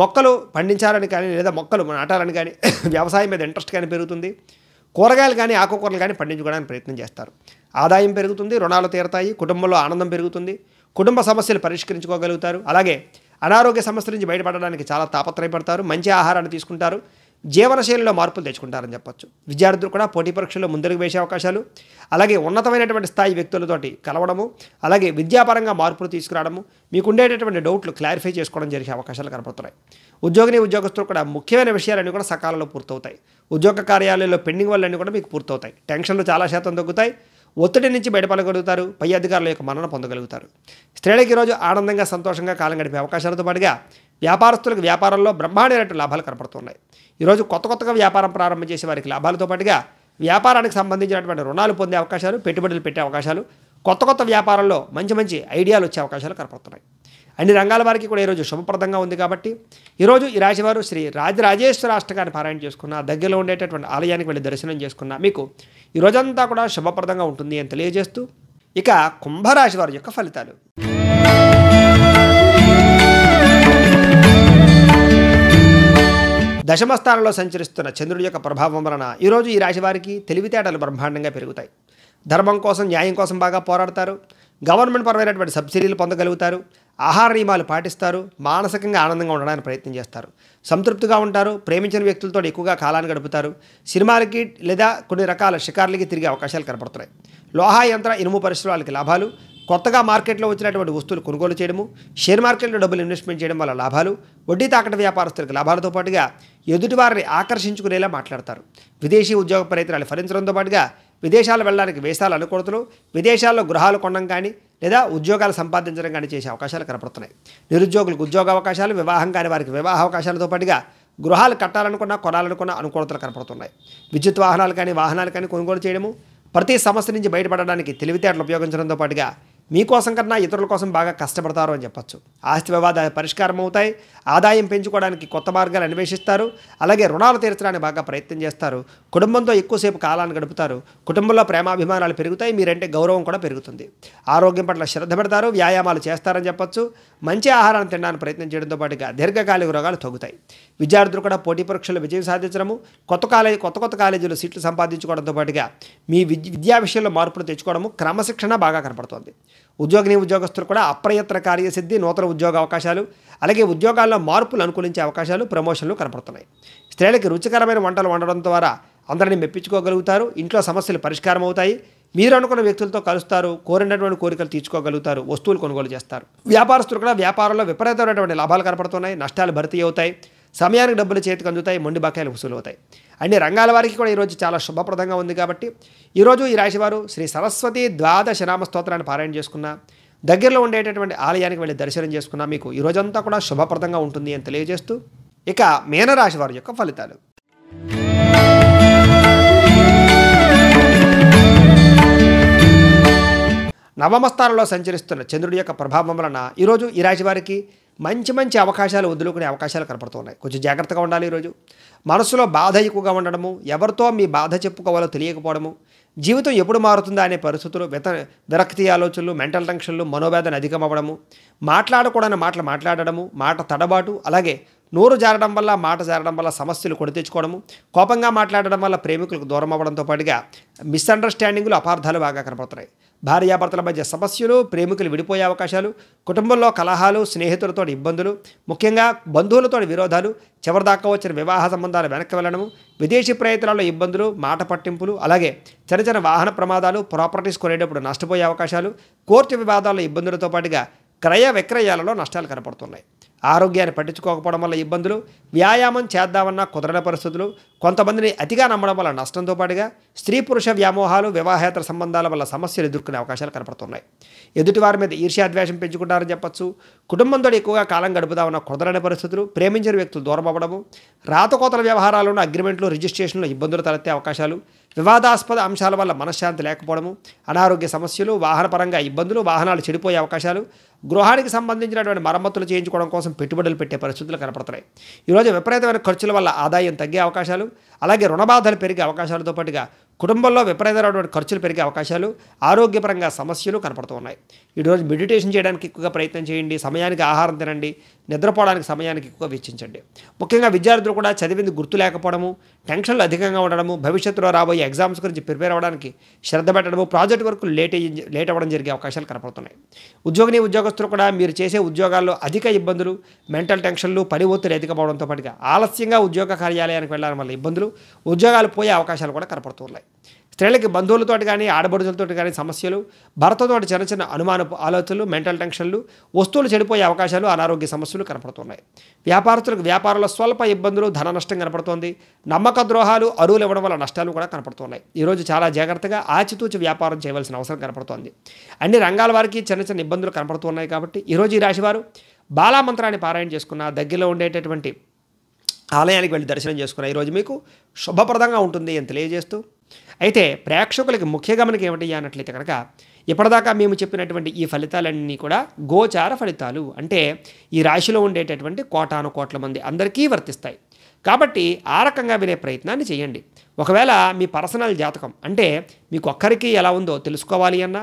[SPEAKER 1] మొక్కలు పండించాలని కానీ లేదా మొక్కలు నాటాలని కానీ వ్యవసాయం మీద ఇంట్రెస్ట్ కానీ పెరుగుతుంది కూరగాయలు కానీ ఆకుకూరలు కానీ పండించుకోవడానికి ప్రయత్నం చేస్తారు ఆదాయం పెరుగుతుంది రుణాలు తీరతాయి కుటుంబంలో ఆనందం పెరుగుతుంది కుటుంబ సమస్యలు పరిష్కరించుకోగలుగుతారు అలాగే అనారోగ్య సమస్య నుంచి బయటపడడానికి చాలా తాపత్రయపడతారు మంచి ఆహారాన్ని తీసుకుంటారు జీవనశైలిలో మార్పులు తెచ్చుకుంటారని చెప్పొచ్చు విద్యార్థులు కూడా పోటీ పరీక్షల్లో ముందరకు వేసే అవకాశాలు అలాగే ఉన్నతమైనటువంటి స్థాయి వ్యక్తులతోటి కలవడము అలాగే విద్యాపరంగా మార్పులు తీసుకురావడము మీకు ఉండేటటువంటి డౌట్లు క్లారిఫై చేసుకోవడం జరిగే అవకాశాలు కనపడుతున్నాయి ఉద్యోగిని ఉద్యోగస్తులు కూడా ముఖ్యమైన విషయాలన్నీ కూడా సకాలంలో పూర్తవుతాయి ఉద్యోగ కార్యాలయంలో పెండింగ్ వల్లన్నీ కూడా మీకు పూర్తవుతాయి టెన్షన్లు చాలా శాతం తగ్గుతాయి ఒత్తిడి నుంచి బయటపడగలుగుతారు పై అధికారుల యొక్క మన్నన పొందగలుగుతారు స్త్రీలకు ఈరోజు ఆనందంగా సంతోషంగా కాలం గడిపే అవకాశాలతో పాటుగా వ్యాపారస్తులకు వ్యాపారంలో బ్రహ్మాండమైన లాభాలు కనపడుతున్నాయి ఈరోజు కొత్త కొత్తగా వ్యాపారం ప్రారంభం చేసే వారికి లాభాలతో పాటుగా వ్యాపారానికి సంబంధించినటువంటి రుణాలు పొందే అవకాశాలు పెట్టుబడులు పెట్టే అవకాశాలు కొత్త కొత్త వ్యాపారంలో మంచి మంచి ఐడియాలు వచ్చే అవకాశాలు కనపడుతున్నాయి అన్ని రంగాల వారికి కూడా ఈరోజు శుభప్రదంగా ఉంది కాబట్టి ఈరోజు ఈ రాశివారు శ్రీ రాజరాజేశ్వర అష్టకాన్ని పారాయణ చేసుకున్న దగ్గరలో ఉండేటటువంటి ఆలయానికి వెళ్ళి దర్శనం చేసుకున్న మీకు ఈ కూడా శుభప్రదంగా ఉంటుంది అని తెలియజేస్తూ ఇక కుంభరాశి వారి యొక్క ఫలితాలు దశమ స్థానంలో సంచరిస్తున్న చంద్రుడి యొక్క ప్రభావం వలన ఈరోజు ఈ రాశి వారికి తెలివితేటలు బ్రహ్మాండంగా పెరుగుతాయి ధర్మం కోసం న్యాయం కోసం బాగా పోరాడతారు గవర్నమెంట్ పరమైనటువంటి సబ్సిడీలు పొందగలుగుతారు ఆహార నియమాలు పాటిస్తారు మానసికంగా ఆనందంగా ఉండడానికి ప్రయత్నం చేస్తారు సంతృప్తిగా ఉంటారు ప్రేమించిన వ్యక్తులతో ఎక్కువగా కాలాన్ని గడుపుతారు సినిమాలకి లేదా కొన్ని రకాల షికార్లకి తిరిగే అవకాశాలు కనపడుతున్నాయి లోహా యంత్ర ఇనుము పరిశ్రమలకి లాభాలు కొత్తగా మార్కెట్లో వచ్చినటువంటి వస్తువులు కొనుగోలు చేయడము షేర్ మార్కెట్లో డబ్బులు ఇన్వెస్ట్మెంట్ చేయడం వల్ల లాభాలు వడ్డీ తాకట వ్యాపారస్తులకు లాభాలతో పాటుగా ఎదుటివారిని ఆకర్షించుకునేలా మాట్లాడతారు విదేశీ ఉద్యోగ ప్రయత్నాలు ఫలించడంతో పాటుగా విదేశాలు వెళ్ళడానికి వేసాలు అనుకూడతలు విదేశాల్లో గృహాలు కొనడం కానీ లేదా ఉద్యోగాలు సంపాదించడం కానీ చేసే అవకాశాలు కనపడుతున్నాయి నిరుద్యోగులకు ఉద్యోగ అవకాశాలు వివాహం కాని వారికి వివాహ అవకాశాలతో పాటుగా గృహాలు కట్టాలనుకున్నా కొనాలనుకున్న అనుకూలతలు కనపడుతున్నాయి విద్యుత్ వాహనాలు కానీ వాహనాలు కానీ కొనుగోలు చేయడము ప్రతి సమస్య నుంచి బయటపడడానికి తెలివితేటలు ఉపయోగించడంతో పాటుగా మీకోసం కన్నా ఇతరుల కోసం బాగా కష్టపడతారు అని చెప్పచ్చు ఆస్తి వివాదాలు పరిష్కారం అవుతాయి ఆదాయం పెంచుకోవడానికి కొత్త మార్గాలు అన్వేషిస్తారు అలాగే రుణాలు తీర్చడానికి బాగా ప్రయత్నం చేస్తారు కుటుంబంతో ఎక్కువసేపు కాలాన్ని గడుపుతారు కుటుంబంలో ప్రేమాభిమానాలు పెరుగుతాయి మీరంటే గౌరవం కూడా పెరుగుతుంది ఆరోగ్యం పట్ల శ్రద్ధ పెడతారు వ్యాయామాలు చేస్తారని చెప్పచ్చు మంచి ఆహారాన్ని తినడానికి ప్రయత్నం చేయడంతో పాటుగా దీర్ఘకాలిక రోగాలు తగ్గుతాయి విద్యార్థులు కూడా పోటీ పరీక్షలు విజయం సాధించడము కొత్త కాలేజీ కొత్త కొత్త కాలేజీలో సీట్లు సంపాదించుకోవడంతో పాటుగా మీ విద్యా విషయంలో మార్పులు తెచ్చుకోవడము క్రమశిక్షణ బాగా కనపడుతుంది ఉద్యోగిని ఉద్యోగస్తులు కూడా అప్రయత్న కార్యసిద్ధి నూతన ఉద్యోగ అవకాశాలు అలాగే ఉద్యోగాల్లో మార్పులు అనుకూలించే అవకాశాలు ప్రమోషన్లు కనపడుతున్నాయి స్త్రీలకి రుచికరమైన వంటలు వండడం ద్వారా అందరినీ మెప్పించుకోగలుగుతారు ఇంట్లో సమస్యలు పరిష్కారం అవుతాయి మీరు అనుకున్న వ్యక్తులతో కలుస్తారు కోరినటువంటి కోరికలు తీర్చుకోగలుగుతారు వస్తువులు కొనుగోలు చేస్తారు వ్యాపారస్తులు కూడా వ్యాపారంలో విపరీతమైనటువంటి లాభాలు కనపడుతున్నాయి నష్టాలు భర్తీ అవుతాయి సమయానికి డబ్బులు చేతికి అందుతాయి మొండి బకాయిలు వసూలు అవుతాయి అన్ని రంగాల వారికి కూడా ఈరోజు చాలా శుభప్రదంగా ఉంది కాబట్టి ఈరోజు ఈ రాశివారు శ్రీ సరస్వతి ద్వాదశ నామ స్తోత్రాన్ని పారాయణ చేసుకున్న దగ్గరలో ఉండేటటువంటి ఆలయానికి వెళ్ళి దర్శనం చేసుకున్న మీకు ఈ కూడా శుభప్రదంగా ఉంటుంది అని తెలియజేస్తూ ఇక మీనరాశి వారి యొక్క ఫలితాలు నవమస్థానంలో సంచరిస్తున్న చంద్రుడి యొక్క ప్రభావం వలన ఈరోజు ఈ రాశి వారికి మంచి మంచి అవకాశాలు వదులుకునే అవకాశాలు కనపడుతున్నాయి కొంచెం జాగ్రత్తగా ఉండాలి ఈరోజు మనసులో బాధ ఎక్కువగా ఉండడము ఎవరితో మీ బాధ చెప్పుకోవాలో తెలియకపోవడము జీవితం ఎప్పుడు మారుతుందా అనే పరిస్థితులు విత విరక్తి ఆలోచనలు మెంటల్ టెన్షన్లు మనోవేదన అధికమవ్వడము మాట్లాడకూడని మాటలు మాట్లాడడము మాట తడబాటు అలాగే నోరు జారడం వల్ల మాట జారడం వల్ల సమస్యలు కొడి తెచ్చుకోవడము కోపంగా మాట్లాడడం వల్ల ప్రేమికులకు దూరం అవ్వడంతో పాటుగా మిస్అండర్స్టాండింగ్లు అపార్థాలు బాగా కనపడుతున్నాయి భార్యాభర్తల మధ్య సమస్యలు ప్రేమికులు విడిపోయే అవకాశాలు కుటుంబంలో కలహాలు స్నేహితులతో ఇబ్బందులు ముఖ్యంగా బంధువులతో విరోధాలు చివరిదాకా వచ్చిన వివాహ సంబంధాలు వెనక్కి వెళ్ళడము విదేశీ ప్రయత్నాల్లో ఇబ్బందులు మాట పట్టింపులు అలాగే చిన్న చిన్న వాహన ప్రమాదాలు ప్రాపర్టీస్ కొనేటప్పుడు నష్టపోయే అవకాశాలు కోర్టు వివాదాల్లో ఇబ్బందులతో పాటుగా క్రయ విక్రయాలలో నష్టాలు కనపడుతున్నాయి ఆరోగ్యాన్ని పట్టించుకోకపోవడం వల్ల ఇబ్బందులు వ్యాయామం చేద్దామన్న కుదరని పరిస్థితులు కొంతమందిని అతిగా నమ్మడం వల్ల నష్టంతో పాటుగా స్త్రీ పురుష వ్యామోహాలు వివాహేతర సంబంధాల వల్ల సమస్యలు ఎదుర్కొనే అవకాశాలు కనపడుతున్నాయి ఎదుటివారి మీద ఈర్ష్యాద్వేషం పెంచుకుంటారని చెప్పచ్చు కుటుంబంతో ఎక్కువగా కాలం గడుపుదామన్న కుదరని పరిస్థితులు ప్రేమించిన వ్యక్తులు దూరం అవ్వడము రాతకోతల వ్యవహారాలను అగ్రిమెంట్లు రిజిస్ట్రేషన్లో ఇబ్బందులు తలెత్తే అవకాశాలు వివాదాస్పద అంశాల వల్ల మనశ్శాంతి లేకపోవడము అనారోగ్య సమస్యలు వాహనపరంగా ఇబ్బందులు వాహనాలు చెడిపోయే అవకాశాలు గృహానికి సంబంధించినటువంటి మరమ్మతులు చేయించుకోవడం కోసం పెట్టుబడులు పెట్టే పరిస్థితులు కనపడుతున్నాయి ఈరోజు విపరీతమైన ఖర్చుల వల్ల ఆదాయం తగ్గే అవకాశాలు అలాగే రుణబాధలు పెరిగే అవకాశాలతో పాటుగా కుటుంబంలో విపరీతమైనటువంటి ఖర్చులు పెరిగే అవకాశాలు ఆరోగ్యపరంగా సమస్యలు కనపడుతూ ఉన్నాయి ఈరోజు మెడిటేషన్ చేయడానికి ఎక్కువగా ప్రయత్నం చేయండి సమయానికి ఆహారం తినండి నిద్రపోవడానికి సమయానికి ఎక్కువగా వెచ్చించండి ముఖ్యంగా విద్యార్థులు కూడా చదివింది గుర్తు లేకపోవడము టెన్షన్లు అధికంగా ఉండడము భవిష్యత్తులో రాబోయే ఎగ్జామ్స్ గురించి ప్రిపేర్ అవ్వడానికి శ్రద్ధ పెట్టడము ప్రాజెక్ట్ వరకు లేట్ లేట్ అవ్వడం జరిగే అవకాశాలు కనపడుతున్నాయి ఉద్యోగిని ఉద్యోగస్తులు కూడా మీరు చేసే ఉద్యోగాల్లో అధిక ఇబ్బందులు మెంటల్ టెన్షన్లు పని ఒత్తిడి అధికమవడంతో పాటుగా ఆలస్యంగా ఉద్యోగ కార్యాలయానికి వెళ్ళడం వల్ల ఇబ్బందులు ఉద్యోగాలు పోయే అవకాశాలు కూడా కనపడుతున్నాయి స్త్రీలకి బంధువులతో కానీ ఆడబడుతులతో కానీ సమస్యలు భర్తతో చిన్న చిన్న అనుమానపు ఆలోచనలు మెంటల్ టెన్షన్లు వస్తువులు చెడిపోయే అవకాశాలు అనారోగ్య సమస్యలు కనపడుతున్నాయి వ్యాపారస్తులకు వ్యాపారంలో స్వల్ప ఇబ్బందులు ధన నష్టం కనపడుతోంది నమ్మక ద్రోహాలు అరువులు ఇవ్వడం వల్ల నష్టాలు కూడా కనపడుతున్నాయి ఈరోజు చాలా జాగ్రత్తగా ఆచితూచి వ్యాపారం చేయవలసిన అవసరం కనపడుతోంది అన్ని రంగాల వారికి చిన్న చిన్న ఇబ్బందులు కనపడుతున్నాయి కాబట్టి ఈరోజు ఈ రాశివారు బాలామంత్రాన్ని పారాయణ చేసుకున్న దగ్గరలో ఉండేటటువంటి ఆలయానికి వెళ్ళి దర్శనం చేసుకున్న ఈరోజు మీకు శుభప్రదంగా ఉంటుంది అని తెలియజేస్తూ అయితే ప్రేక్షకులకి ముఖ్య గమనిక ఏమిటి అన్నట్లయితే కనుక ఇప్పటిదాకా మేము చెప్పినటువంటి ఈ ఫలితాలన్నీ కూడా గోచార ఫలితాలు అంటే ఈ రాశిలో ఉండేటటువంటి కోటాను కోట్ల మంది అందరికీ వర్తిస్తాయి కాబట్టి ఆ రకంగా వినే ప్రయత్నాన్ని చేయండి ఒకవేళ మీ పర్సనల్ జాతకం అంటే మీకు ఒక్కరికి ఎలా ఉందో తెలుసుకోవాలి అన్నా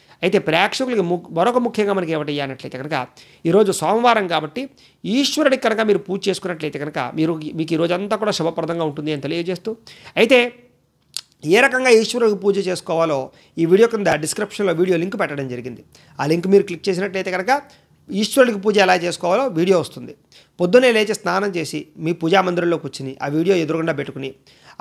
[SPEAKER 1] అయితే ప్రేక్షకులకి మరొక ముఖ్యంగా మనకి అన్నట్లయితే కనుక ఈరోజు సోమవారం కాబట్టి ఈశ్వరుడికి కనుక మీరు పూజ చేసుకున్నట్లయితే కనుక మీరు మీకు ఈరోజు అంతా కూడా శుభప్రదంగా ఉంటుంది అని తెలియజేస్తూ అయితే ఏ రకంగా ఈశ్వరుడికి పూజ చేసుకోవాలో ఈ వీడియో కింద డిస్క్రిప్షన్లో వీడియో లింక్ పెట్టడం జరిగింది ఆ లింక్ మీరు క్లిక్ చేసినట్లయితే కనుక ఈశ్వరుడికి పూజ ఎలా చేసుకోవాలో వీడియో వస్తుంది పొద్దున్నే లేచి స్నానం చేసి మీ పూజా మందిరంలో కూర్చుని ఆ వీడియో ఎదురుగుండా పెట్టుకుని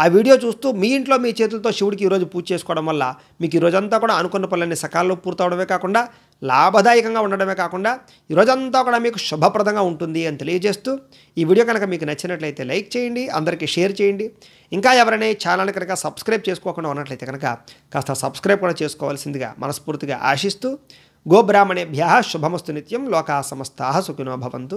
[SPEAKER 1] ఆ వీడియో చూస్తూ మీ ఇంట్లో మీ చేతులతో శివుడికి ఈరోజు పూజ చేసుకోవడం వల్ల మీకు ఈరోజంతా కూడా అనుకున్న పనులన్నీ సకాలంలో పూర్తవడమే కాకుండా లాభదాయకంగా ఉండడమే కాకుండా ఈరోజంతా కూడా మీకు శుభప్రదంగా ఉంటుంది అని తెలియజేస్తూ ఈ వీడియో కనుక మీకు నచ్చినట్లయితే లైక్ చేయండి అందరికీ షేర్ చేయండి ఇంకా ఎవరైనా ఛానల్ కనుక సబ్స్క్రైబ్ చేసుకోకుండా ఉన్నట్లయితే కనుక కాస్త సబ్స్క్రైబ్ కూడా చేసుకోవాల్సిందిగా మనస్ఫూర్తిగా ఆశిస్తూ గోబ్రాహ్మణేభ్య శుభమస్తు నిత్యం లోకా సమస్తా సుఖినో భవంతు